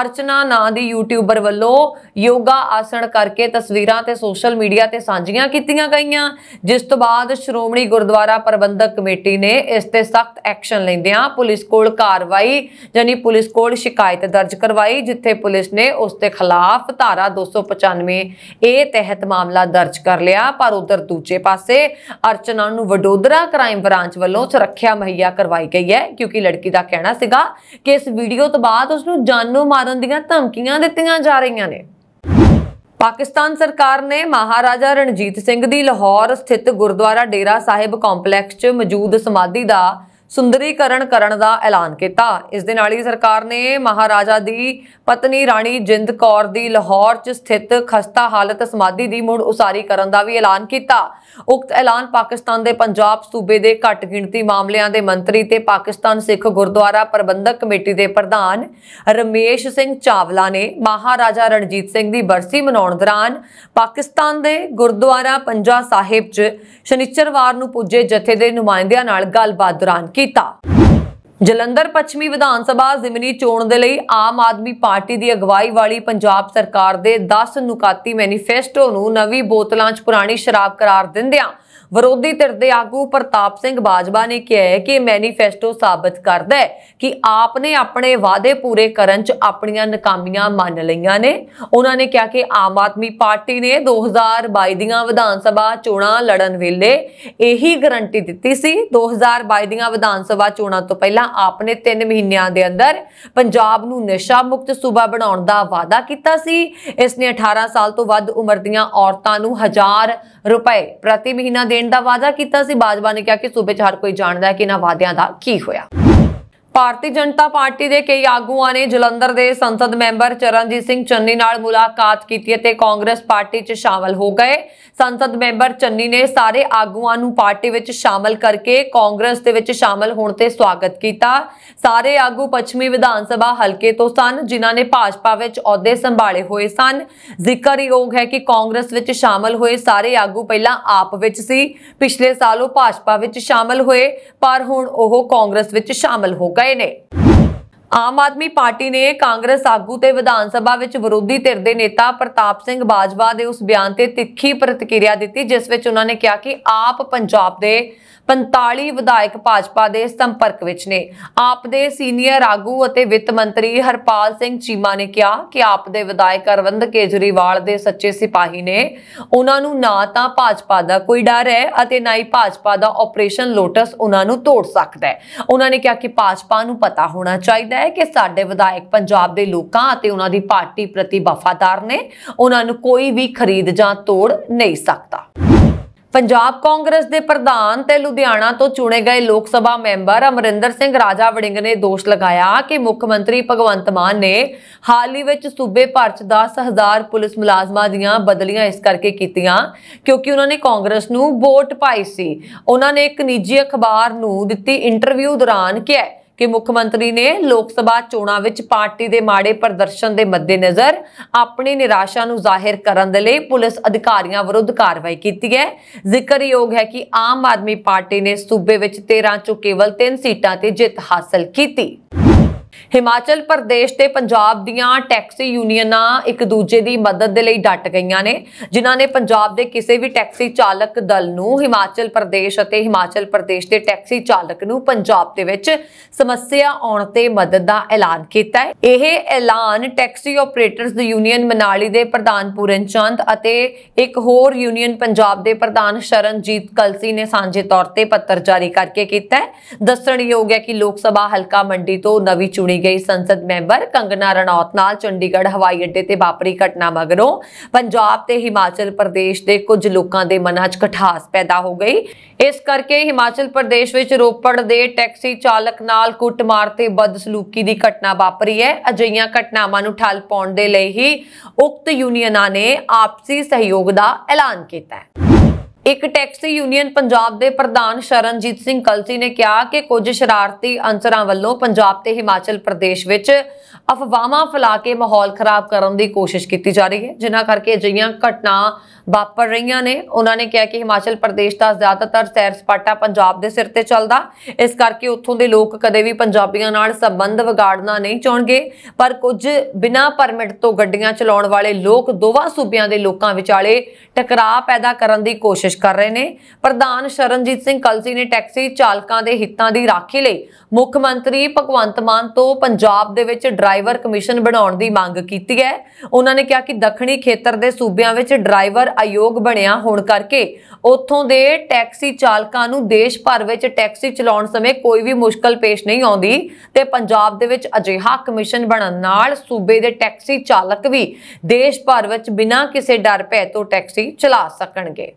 ਅਰਚਨਾ ਨਾਂ ਦੀ ਯੂਟਿਊਬਰ ਵੱਲੋਂ ਯੋਗਾ ਆਸਣ ਕਰਕੇ ਤਸਵੀਰਾਂ ਤੇ ਸੋਸ਼ਲ ਮੀਡੀਆ ਤੇ ਸਾਂਝੀਆਂ ਕੀਤੀਆਂ ਗਈਆਂ ਜਿਸ ਤੋਂ ਬਾਅਦ ਸ਼੍ਰੋਮਣੀ ਗੁਰਦੁਆਰਾ ਪ੍ਰਬੰਧਕ ਕਮੇਟੀ ਨੇ ਇਸ ਤੇ ਸਖਤ ਐਕਸ਼ਨ ਲੈਂਦਿਆਂ ਪੁਲਿਸ ਕੋਲ ਕਾਰਵਾਈ ਯਾਨੀ ਪੁਲਿਸ ਕੋਲ ਸ਼ਿਕਾਇਤ ਦਰਜ ਕਰਵਾਈ ਜਿੱਥੇ ਪੁਲਿਸ ਨੇ ਉਸ ਦੇ ਖਿਲਾਫ ਧਾਰਾ 295 ਏ ਤਹਿਤ ਮਾਮਲਾ ਦਰਜ ਕਰ ਲਿਆ ਪਰ ਉਧਰ ਦੂਜੇ ਪਾਸੇ ਅਰਚਨਾ ਨੂੰ ਵਡੋਦਰਾ ਕ੍ਰਾਈਮ ਬ੍ਰਾਂਚ ਵੱਲੋਂ ਸੁਰੱਖਿਆ ਮਹੱਈਆ ਕਰਵਾਈ ਗਈ ਹੈ ਕਿਉਂਕਿ ਲੜਕੀ ਦਾ ਕਹਿਣਾ ਸੀਗਾ ਕਿ ਇਸ ਵੀਡੀਓ ਤੋਂ ਬਾਅਦ ਉਸ ਨੂੰ ਜਾਨੋਂ ਮਾਰਨ ਦੀਆਂ ਧਮਕੀਆਂ ਦਿੱਤੀਆਂ ਜਾ ਰਹੀਆਂ ਨੇ ਪਾਕਿਸਤਾਨ ਸਰਕਾਰ ਨੇ ਮਹਾਰਾਜਾ ਰਣਜੀਤ ਸਿੰਘ ਦੀ ਲਾਹੌਰ ਸਥਿਤ ਗੁਰਦੁਆਰਾ ਡੇਰਾ ਸਾਹਿਬ ਕੰਪਲੈਕਸ 'ਚ ਮੌਜੂਦ ਸਮਾਧੀ ਦਾ ਸੁੰਦਰੀਕਰਨ ਕਰਨ ਦਾ ਐਲਾਨ ਕੀਤਾ ਇਸ ਦੇ ਨਾਲ ਹੀ ਸਰਕਾਰ ਨੇ ਮਹਾਰਾਜਾ ਦੀ ਪਤਨੀ ਰਾਣੀ ਜਿੰਦ ਕੌਰ ਦੀ ਲਾਹੌਰ 'ਚ ਸਥਿਤ ਖਸਤਾ ਹਾਲਤ ਸਮਾਧੀ ਦੀ ਮੁੜ ਉਸਾਰੀ ਕਰਨ ਦਾ ਵੀ ਐਲਾਨ ਕੀਤਾ ਉਕਤ ਐਲਾਨ ਪਾਕਿਸਤਾਨ ਦੇ ਪੰਜਾਬ ਸੂਬੇ ਦੇ ਘੱਟ ਗਿਣਤੀ ਮਾਮਲਿਆਂ ਦੇ ਮੰਤਰੀ ਤੇ ਪਾਕਿਸਤਾਨ ਸਿੱਖ ਗੁਰਦੁਆਰਾ ਪ੍ਰਬੰਧਕ ਕਮੇਟੀ ਦੇ ਪ੍ਰਧਾਨ ਰਮੇਸ਼ ਸਿੰਘ ਚਾਵਲਾ ਨੇ ਮਹਾਰਾਜਾ ਰਣਜੀਤ ਸਿੰਘ ਦੀ ਬਰਸੀ ਮਨਾਉਣ ਦੌਰਾਨ ਪਾਕਿਸਤਾਨ ਦੇ ਗੁਰਦੁਆਰਾ ਪੰਜਾ ਸਾਹਿਬ 'ਚ ਸ਼ਨੀਚਰਵਾਰ ਨੂੰ ਪੁੱਜੇ ਜਥੇ ਦੇ ਨੁਮਾਇੰਦਿਆਂ ਨਾਲ ਗੱਲਬਾਤ ਦੌਰਾਨ ਕੀਤਾ ਜਲੰਧਰ ਪੱਛਮੀ ਵਿਧਾਨ ਸਭਾ ਜ਼ਿਮਨੀ ਚੋਣ ਦੇ ਲਈ ਆਮ ਆਦਮੀ ਪਾਰਟੀ ਦੀ ਅਗਵਾਈ ਵਾਲੀ ਪੰਜਾਬ ਸਰਕਾਰ ਦੇ 10 ਨੁਕਾਤੀ ਮੈਨੀਫੈਸਟੋ ਨੂੰ ਨਵੀਂ ਬੋਤਲਾਂ 'ਚ ਪੁਰਾਣੀ ਸ਼ਰਾਬ ਕਰਾਰ ਦਿੰਦਿਆਂ ਵਿਰੋਧੀ ਧਿਰ ਦੇ ਆਗੂ ਪ੍ਰਤਾਪ ਸਿੰਘ ਬਾਜਵਾ ਨੇ ਕਿਹਾ ਹੈ ਕਿ ਮੈਨੀਫੈਸਟੋ ਸਾਬਤ ਕਰਦਾ ਹੈ ਕਿ ਆਪ ਨੇ ਆਪਣੇ ਵਾਅਦੇ ਪੂਰੇ ਕਰਨ 'ਚ ਆਪਣੀਆਂ ਨਾਕਾਮੀਆਂ ਮੰਨ ਲਈਆਂ ਨੇ ਉਹਨਾਂ ਨੇ ਕਿਹਾ ਕਿ ਆਮ ਆਦਮੀ ਪਾਰਟੀ ਨੇ 2022 ਦੀਆਂ ਵਿਧਾਨ ਸਭਾ ਚੋਣਾਂ ਲੜਨ ਵੇਲੇ ਇਹੀ ਗਾਰੰਟੀ ਦਿੱਤੀ ਸੀ 2022 ਦੀਆਂ ਵਿਧਾਨ ਸਭਾ ਚੋਣਾਂ ਤੋਂ ਪਹਿਲਾਂ ਆਪ ਨੇ 3 ਮਹੀਨਿਆਂ ਦੇ ਅੰਦਰ ਪੰਜਾਬ ਨੂੰ ਨਸ਼ਾ ਮੁਕਤ ਸੂਬਾ ਬਣਾਉਣ ਦਾ ਵਾਅਦਾ ਕੀਤਾ ਸੀ ਇਸ ਨੇ 18 ਸਾਲ ਤੋਂ ਵੱਧ ਉਮਰ ਦੀਆਂ ਔਰਤਾਂ ਨੂੰ ਹਜ਼ਾਰ ਰੁਪਏ ਪ੍ਰਤੀ ਮਹੀਨਾ ਦੇਣ ਦਾ ਵਾਅਦਾ ਕੀਤਾ ਸੀ ਬਾਜਵਾ ਨੇ ਕਿਹਾ ਕਿ ਸੂਬੇ 'ਚ ਹਰ ਕੋਈ ਜਾਣਦਾ ਹੈ ਕਿ ਇਹਨਾਂ ਵਾਅਦਿਆਂ ਦਾ ਕੀ ਹੋਇਆ ਭਾਰਤੀ ਜਨਤਾ ਪਾਰਟੀ ਦੇ ਕਈ ਆਗੂਆਂ ਨੇ ਜਲੰਧਰ ਦੇ ਸੰਸਦ ਮੈਂਬਰ ਚਰਨਜੀਤ ਸਿੰਘ ਚੰਨੀ ਨਾਲ ਮੁਲਾਕਾਤ ਕੀਤੀ ਅਤੇ ਕਾਂਗਰਸ ਪਾਰਟੀ 'ਚ ਸ਼ਾਮਲ ਹੋ ਗਏ ਸੰਸਦ ਮੈਂਬਰ ਚੰਨੀ ਨੇ ਸਾਰੇ ਆਗੂਆਂ ਨੂੰ ਪਾਰਟੀ ਵਿੱਚ ਸ਼ਾਮਲ ਕਰਕੇ ਕਾਂਗਰਸ ਦੇ ਵਿੱਚ ਸ਼ਾਮਲ ਹੋਣ ਤੇ ਸਵਾਗਤ ਕੀਤਾ ਸਾਰੇ ਆਗੂ ਪੱਛਮੀ ਵਿਧਾਨ ਸਭਾ ਹਲਕੇ ਤੋਂ ਸਨ ਜਿਨ੍ਹਾਂ ਨੇ ਭਾਜਪਾ ਵਿੱਚ ਅਹੁਦੇ ਸੰਭਾਲੇ ਹੋਏ ਸਨ ਜ਼ਿਕਰਯੋਗ ਹੈ ਕਿ ਕਾਂਗਰਸ ਵਿੱਚ ਸ਼ਾਮਲ ਹੋਏ ਸਾਰੇ ਆਗੂ ਪਹਿਲਾਂ ਆਪ ਵਿੱਚ ਸੀ ਪਿਛਲੇ ਸਾਲ ਉਹ ਭਾਜਪਾ ਵਿੱਚ ਸ਼ਾਮਲ ਹੋਏ ਪਰ ਹੁਣ ਉਹ ਕਾਂਗਰਸ ਵਿੱਚ ਸ਼ਾਮਲ ਹੋ ਗਏ ਨੇ ਆਮ ਆਦਮੀ ਪਾਰਟੀ ਨੇ ਕਾਂਗਰਸ ਆਗੂ ਤੇ ਵਿਧਾਨ ਸਭਾ ਵਿੱਚ ਵਿਰੋਧੀ ਧਿਰ ਦੇ ਨੇਤਾ ਪ੍ਰਤਾਪ ਸਿੰਘ ਬਾਜਵਾ ਦੇ ਉਸ ਬਿਆਨ ਤੇ ਤਿੱਖੀ ਪ੍ਰਤੀਕਿਰਿਆ ਦਿੱਤੀ ਜਿਸ ਵਿੱਚ ਉਹਨਾਂ ਨੇ ਕਿਹਾ ਕਿ ਆਪ ਪੰਜਾਬ ਦੇ 45 ਵਿਧਾਇਕ ਭਾਜਪਾ ਦੇ ਸੰਪਰਕ ਵਿੱਚ ਨੇ ਆਪ ਦੇ ਸੀਨੀਅਰ ਆਗੂ ਅਤੇ ਵਿੱਤ ਮੰਤਰੀ ਹਰਪਾਲ ਸਿੰਘ ਚੀਮਾ ਨੇ ਕਿਹਾ ਕਿ ਆਪ ਦੇ ਵਿਧਾਇਕ ਅਰਵਿੰਦ ਕੇਜਰੀਵਾਲ ਦੇ ਸੱਚੇ ਸਿਪਾਹੀ ਨੇ ਉਹਨਾਂ ਨੂੰ ਨਾ ਤਾਂ ਭਾਜਪਾ ਦਾ ਕੋਈ ਡਰ ਹੈ ਅਤੇ ਨਾ ਹੀ ਭਾਜਪਾ ਦਾ ਆਪਰੇਸ਼ਨ ਲੋਟਸ ਉਹਨਾਂ ਨੂੰ ਤੋੜ ਸਕਦਾ ਹੈ ਉਹਨਾਂ ਨੇ ਕਿਹਾ ਕਿ ਭਾਜਪਾ ਨੂੰ ਪਤਾ ਹੋਣਾ ਚਾਹੀਦਾ ਹੈ ਕਿ ਸਾਡੇ ਵਿਧਾਇਕ ਪੰਜਾਬ ਦੇ ਲੋਕਾਂ ਅਤੇ ਉਹਨਾਂ ਦੀ ਪਾਰਟੀ ਪ੍ਰਤੀ ਵਫਾਦਾਰ ਨੇ ਉਹਨਾਂ ਨੂੰ ਕੋਈ ਵੀ ਖਰੀਦ ਜਾਂ ਤੋੜ ਨਹੀਂ ਸਕਦਾ ਪੰਜਾਬ ਕਾਂਗਰਸ ਦੇ ਪ੍ਰਧਾਨ ਤੇ ਲੁਧਿਆਣਾ ਤੋਂ ਚੁਣੇ ਗਏ ਲੋਕ ਸਭਾ ਮੈਂਬਰ ਅਮਰਿੰਦਰ ਸਿੰਘ ਰਾਜਾ ਵੜਿੰਗ ਨੇ ਦੋਸ਼ ਲਗਾਇਆ ਕਿ ਮੁੱਖ ਮੰਤਰੀ ਭਗਵੰਤ ਮਾਨ ਨੇ ਹਾਲ ਹੀ ਵਿੱਚ ਸੂਬੇ ਭਰ ਚ 10000 ਪੁਲਿਸ ਮੁਲਾਜ਼ਮਾਂ ਦੀਆਂ ਬਦਲੀਆਂ ਇਸ ਕਰਕੇ ਕੀਤੀਆਂ ਕਿਉਂਕਿ ਉਹਨਾਂ ਨੇ ਕਾਂਗਰਸ ਨੂੰ ਵੋਟ ਪਾਈ ਸੀ ਉਹਨਾਂ ਨੇ ਇੱਕ ਨਿੱਜੀ ਅਖਬਾਰ ਨੂੰ ਦਿੱਤੀ ਇੰਟਰਵਿਊ ਦੌਰਾਨ ਕਿਹਾ ਕਿ ਮੁੱਖ ਮੰਤਰੀ ਨੇ ਲੋਕ ਸਭਾ ਚੋਣਾਂ ਵਿੱਚ ਪਾਰਟੀ ਦੇ ਮਾੜੇ ਪ੍ਰਦਰਸ਼ਨ ਦੇ ਮੱਦੇਨਜ਼ਰ ਆਪਣੀ ਨਿਰਾਸ਼ਾ ਨੂੰ ਜ਼ਾਹਿਰ ਕਰਨ ਦੇ ਲਈ ਪੁਲਿਸ ਅਧਿਕਾਰੀਆਂ ਵਿਰੁੱਧ ਕਾਰਵਾਈ ਕੀਤੀ ਹੈ ਜ਼ਿਕਰਯੋਗ ਹੈ ਕਿ ਆਮ ਆਦਮੀ ਪਾਰਟੀ ਨੇ ਸੂਬੇ ਵਿੱਚ 13 ਚੋਂ ਕੇਵਲ 3 ਸੀਟਾਂ ਤੇ ਜਿੱਤ ਹਾਸਲ ਕੀਤੀ ਹਿਮਾਚਲ ਪ੍ਰਦੇਸ਼ ਤੇ ਪੰਜਾਬ ਦੀਆਂ ਟੈਕਸੀ ਯੂਨੀਅਨਾਂ ਇੱਕ ਦੂਜੇ ਦੀ ਮਦਦ ਦੇ ਲਈ ਡਟ ਗਈਆਂ ਨੇ ਜਿਨ੍ਹਾਂ ਨੇ ਪੰਜਾਬ ਦੇ ਕਿਸੇ ਵੀ ਟੈਕਸੀ ਚਾਲਕ ਦਲ ਨੂੰ ਹਿਮਾਚਲ ਪ੍ਰਦੇਸ਼ ਅਤੇ ਹਿਮਾਚਲ ਪ੍ਰਦੇਸ਼ ਦੇ ਟੈਕਸੀ ਚਾਲਕ ਨੂੰ ਪੰਜਾਬ ਦੇ ਵਿੱਚ ਸਮੱਸਿਆ ਆਉਣ ਤੇ ਮਦਦ ਦਾ ਐਲਾਨ ਕੀਤਾ ਹੈ ਇਹ ਐਲਾਨ ਟੈਕਸੀ ਆਪਰੇਟਰਸ ਦੀ ਯੂਨੀਅਨ ਮਨਾਲੀ ਦੇ ਪ੍ਰਧਾਨ ਪੂਰਨ ਚੰਦ ਅਤੇ ਇੱਕ ਹੋਰ ਯੂਨੀਅਨ ਪੰਜਾਬ ਦੇ ਪ੍ਰਧਾਨ ਸ਼ਰਨਜੀਤ ਕਲਸੀ ਨੇ ਸਾਂਝੇ ਤੌਰ ਤੇ ਪੱਤਰ ਜਾਰੀ ਕਰਕੇ ਕੀਤਾ ਹੈ ਦੱਸਣਯੋਗ ਹੈ ਕਿ ਲੋਕ ਸਭਾ ਹਲਕਾ ਮੰਡੀ ਤੋਂ ਨਵੀਂ ਚੁਣੀ ਗਈ ਸੰਸਦ ਮੈਂਬਰ ਕੰਗਨਾ ਰਣੌਤ ਨਾਲ ਚੰਡੀਗੜ੍ਹ ਹਵਾਈ ਅੱਡੇ ਤੇ ਵਾਪਰੀ ਘਟਨਾ ਮਗਰੋਂ ਪੰਜਾਬ ਤੇ ਹਿਮਾਚਲ ਪ੍ਰਦੇਸ਼ ਦੇ ਕੁਝ ਲੋਕਾਂ ਦੇ ਮਨਾਂ 'ਚ ਖਟਾਸ ਪੈਦਾ ਹੋ ਗਈ ਇਸ ਕਰਕੇ ਹਿਮਾਚਲ ਪ੍ਰਦੇਸ਼ ਵਿੱਚ ਰੋਪੜ ਦੇ ਟੈਕਸੀ ਚਾਲਕ ਨਾਲ ਕੁੱਟਮਾਰ ਤੇ ਬਦਸਲੂਕੀ ਦੀ ਘਟਨਾ ਵਾਪਰੀ ਹੈ ਅਜਈਆਂ ਘਟਨਾਵਾਂ ਨੂੰ ਠੱਲ ਪਾਉਣ ਦੇ ਲਈ ਹੀ ਉਕਤ ਯੂਨੀਅਨਾਂ ਨੇ ਆਪਸੀ ਸਹਿਯੋਗ ਦਾ ਐਲਾਨ ਕੀਤਾ ਹੈ ਇੱਕ ਟੈਕਸੀ ਯੂਨੀਅਨ ਪੰਜਾਬ ਦੇ ਪ੍ਰਧਾਨ ਸ਼ਰਨਜੀਤ ਸਿੰਘ ਕਲਸੀ ਨੇ ਕਿਹਾ ਕਿ ਕੁਝ ਸ਼ਰਾਰਤੀ ਅੰਸਰਾਂ ਵੱਲੋਂ ਪੰਜਾਬ ਤੇ ਹਿਮਾਚਲ ਪ੍ਰਦੇਸ਼ ਵਿੱਚ ਅਫਵਾਹਾਂ ਫੈਲਾ ਕੇ ਮਾਹੌਲ ਖਰਾਬ ਕਰਨ ਦੀ ਕੋਸ਼ਿਸ਼ ਕੀਤੀ ਜਾ ਰਹੀ ਹੈ ਜਿਨ੍ਹਾਂ ਕਰਕੇ ਅਜਿਹੀਆਂ ਘਟਨਾ ਵਾਪਰ ਰਹੀਆਂ ਨੇ ਉਹਨਾਂ ਨੇ ਕਿਹਾ ਕਿ ਹਿਮਾਚਲ ਪ੍ਰਦੇਸ਼ ਦਾ ਜ਼ਿਆਦਾਤਰ ਸੈਰ ਸਪਾਟਾ ਪੰਜਾਬ ਦੇ ਸਿਰ ਤੇ ਚੱਲਦਾ ਇਸ ਕਰਕੇ ਉੱਥੋਂ ਦੇ ਲੋਕ ਕਦੇ ਵੀ ਪੰਜਾਬੀਆਂ ਨਾਲ ਸੰਬੰਧ ਵਿਗਾੜਨਾ ਨਹੀਂ ਚਾਹਣਗੇ ਪਰ ਕੁਝ ਬਿਨਾਂ ਪਰਮਿਟ ਤੋਂ ਗੱਡੀਆਂ ਚਲਾਉਣ ਵਾਲੇ ਲੋਕ ਦੋਵਾਂ ਸੂਬਿਆਂ ਦੇ ਲੋਕਾਂ ਵਿਚਾਲੇ ਟਕਰਾਅ ਪੈਦਾ ਕਰਨ ਦੀ ਕੋਸ਼ਿਸ਼ ਕੋਸ਼ਿਸ਼ ਕਰ ਰਹੇ ਨੇ ਪ੍ਰਧਾਨ ਸ਼ਰਨਜੀਤ ਸਿੰਘ ਕਲਸੀ ਨੇ ਟੈਕਸੀ ਚਾਲਕਾਂ ਦੇ ਹਿੱਤਾਂ ਦੀ ਰਾਖੀ ਲਈ ਮੁੱਖ ਮੰਤਰੀ ਭਗਵੰਤ ਮਾਨ ਤੋਂ ਪੰਜਾਬ ਦੇ ਵਿੱਚ ਡਰਾਈਵਰ ਕਮਿਸ਼ਨ ਬਣਾਉਣ ਦੀ ਮੰਗ ਕੀਤੀ ਹੈ ਉਹਨਾਂ ਨੇ ਕਿਹਾ ਕਿ ਦੱਖਣੀ ਖੇਤਰ ਦੇ ਸੂਬਿਆਂ ਵਿੱਚ ਡਰਾਈਵਰ ਆਯੋਗ ਬਣਿਆ ਹੋਣ ਕਰਕੇ ਉੱਥੋਂ ਦੇ ਟੈਕਸੀ ਚਾਲਕਾਂ ਨੂੰ ਦੇਸ਼ ਭਰ ਵਿੱਚ ਟੈਕਸੀ ਚਲਾਉਣ ਸਮੇਂ ਕੋਈ ਵੀ ਮੁਸ਼ਕਲ ਪੇਸ਼ ਨਹੀਂ ਆਉਂਦੀ ਤੇ ਪੰਜਾਬ ਦੇ ਵਿੱਚ ਅਜਿਹਾ ਕਮਿਸ਼ਨ ਬਣਨ ਨਾਲ ਸੂਬੇ ਦੇ ਟੈਕਸੀ ਚਾਲਕ ਵੀ ਦੇਸ਼ ਭਰ ਵਿੱਚ ਬਿਨਾਂ ਕਿਸੇ ਡਰ ਭੈ ਤੋਂ ਟੈਕਸੀ ਚਲਾ ਸਕਣਗੇ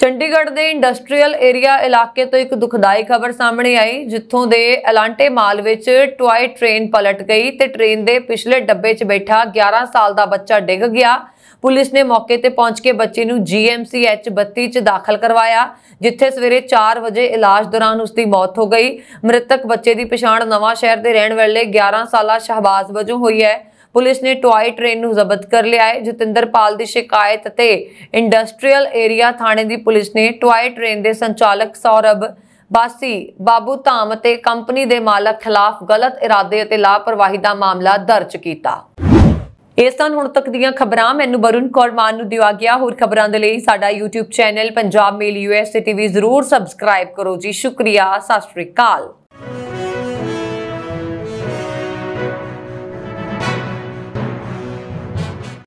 ਚੰਡੀਗੜ੍ਹ ਦੇ ਇੰਡਸਟਰੀਅਲ ਏਰੀਆ ਇਲਾਕੇ ਤੋਂ ਇੱਕ ਦੁਖਦਾਈ ਖਬਰ ਸਾਹਮਣੇ ਆਈ ਜਿੱਥੋਂ ਦੇ ਐਲਾਂਟੇ ਮਾਲ ਵਿੱਚ ਟੁਆਇ ਟ੍ਰੇਨ ਪਲਟ ਗਈ ਤੇ ਟ੍ਰੇਨ ਦੇ ਪਿਛਲੇ ਡੱਬੇ 'ਚ ਬੈਠਾ 11 ਸਾਲ ਦਾ ਬੱਚਾ ਡਿੱਗ ਗਿਆ ਪੁਲਿਸ ਨੇ ਮੌਕੇ ਤੇ ਪਹੁੰਚ ਕੇ ਬੱਚੇ ਨੂੰ ਜੀਐਮਸੀਐਚ 32 'ਚ ਦਾਖਲ ਕਰਵਾਇਆ ਜਿੱਥੇ ਸਵੇਰੇ 4 ਵਜੇ ਇਲਾਜ ਦੌਰਾਨ ਉਸ ਦੀ ਮੌਤ ਹੋ ਗਈ ਮ੍ਰਿਤਕ ਬੱਚੇ ਦੀ ਪਛਾਣ ਨਵਾਂ ਸ਼ਹਿਰ ਦੇ ਰਹਿਣ ਵਾਲੇ 11 ਸਾਲਾ ਸ਼ਹਬਾਜ਼ ਵਜੋਂ ਹੋਈ ਹੈ ਪੁਲਿਸ ਨੇ ਟੋਏ ਟ੍ਰੇਨ ਨੂੰ ਜ਼ਬਤ ਕਰ ਲਿਆ ਹੈ ਜਤਿੰਦਰਪਾਲ ਦੀ ਸ਼ਿਕਾਇਤ ਤੇ ਇੰਡਸਟਰੀਅਲ ਏਰੀਆ ਥਾਣੇ ਦੀ ਪੁਲਿਸ ਨੇ ਟੋਏ ਟ੍ਰੇਨ ਦੇ ਸੰਚਾਲਕ ਸੌਰਭ ਬਾਸੀ ਬਾਬੂ ਧਾਮ ਅਤੇ ਕੰਪਨੀ ਦੇ ਮਾਲਕ ਖਿਲਾਫ ਗਲਤ ਇਰਾਦੇ ਅਤੇ ਲਾਪਰਵਾਹੀ ਦਾ ਮਾਮਲਾ ਦਰਜ ਕੀਤਾ ਇਸ ਤਰ੍ਹਾਂ ਹੁਣ ਤੱਕ ਦੀਆਂ ਖਬਰਾਂ ਮੈਨੂੰ ਵਰੁਣ ਕੌਰ ਮਾਨ ਨੂੰ ਦਿਵਾ ਗਿਆ ਹੋਰ ਖਬਰਾਂ ਦੇ ਲਈ ਸਾਡਾ YouTube channel Punjab mail US TV ਜ਼ਰੂਰ ਸਬਸਕ੍ਰਾਈਬ ਕਰੋ ਜੀ ਸ਼ੁਕਰੀਆ ਸਤਿ ਸ਼੍ਰੀ ਅਕਾਲ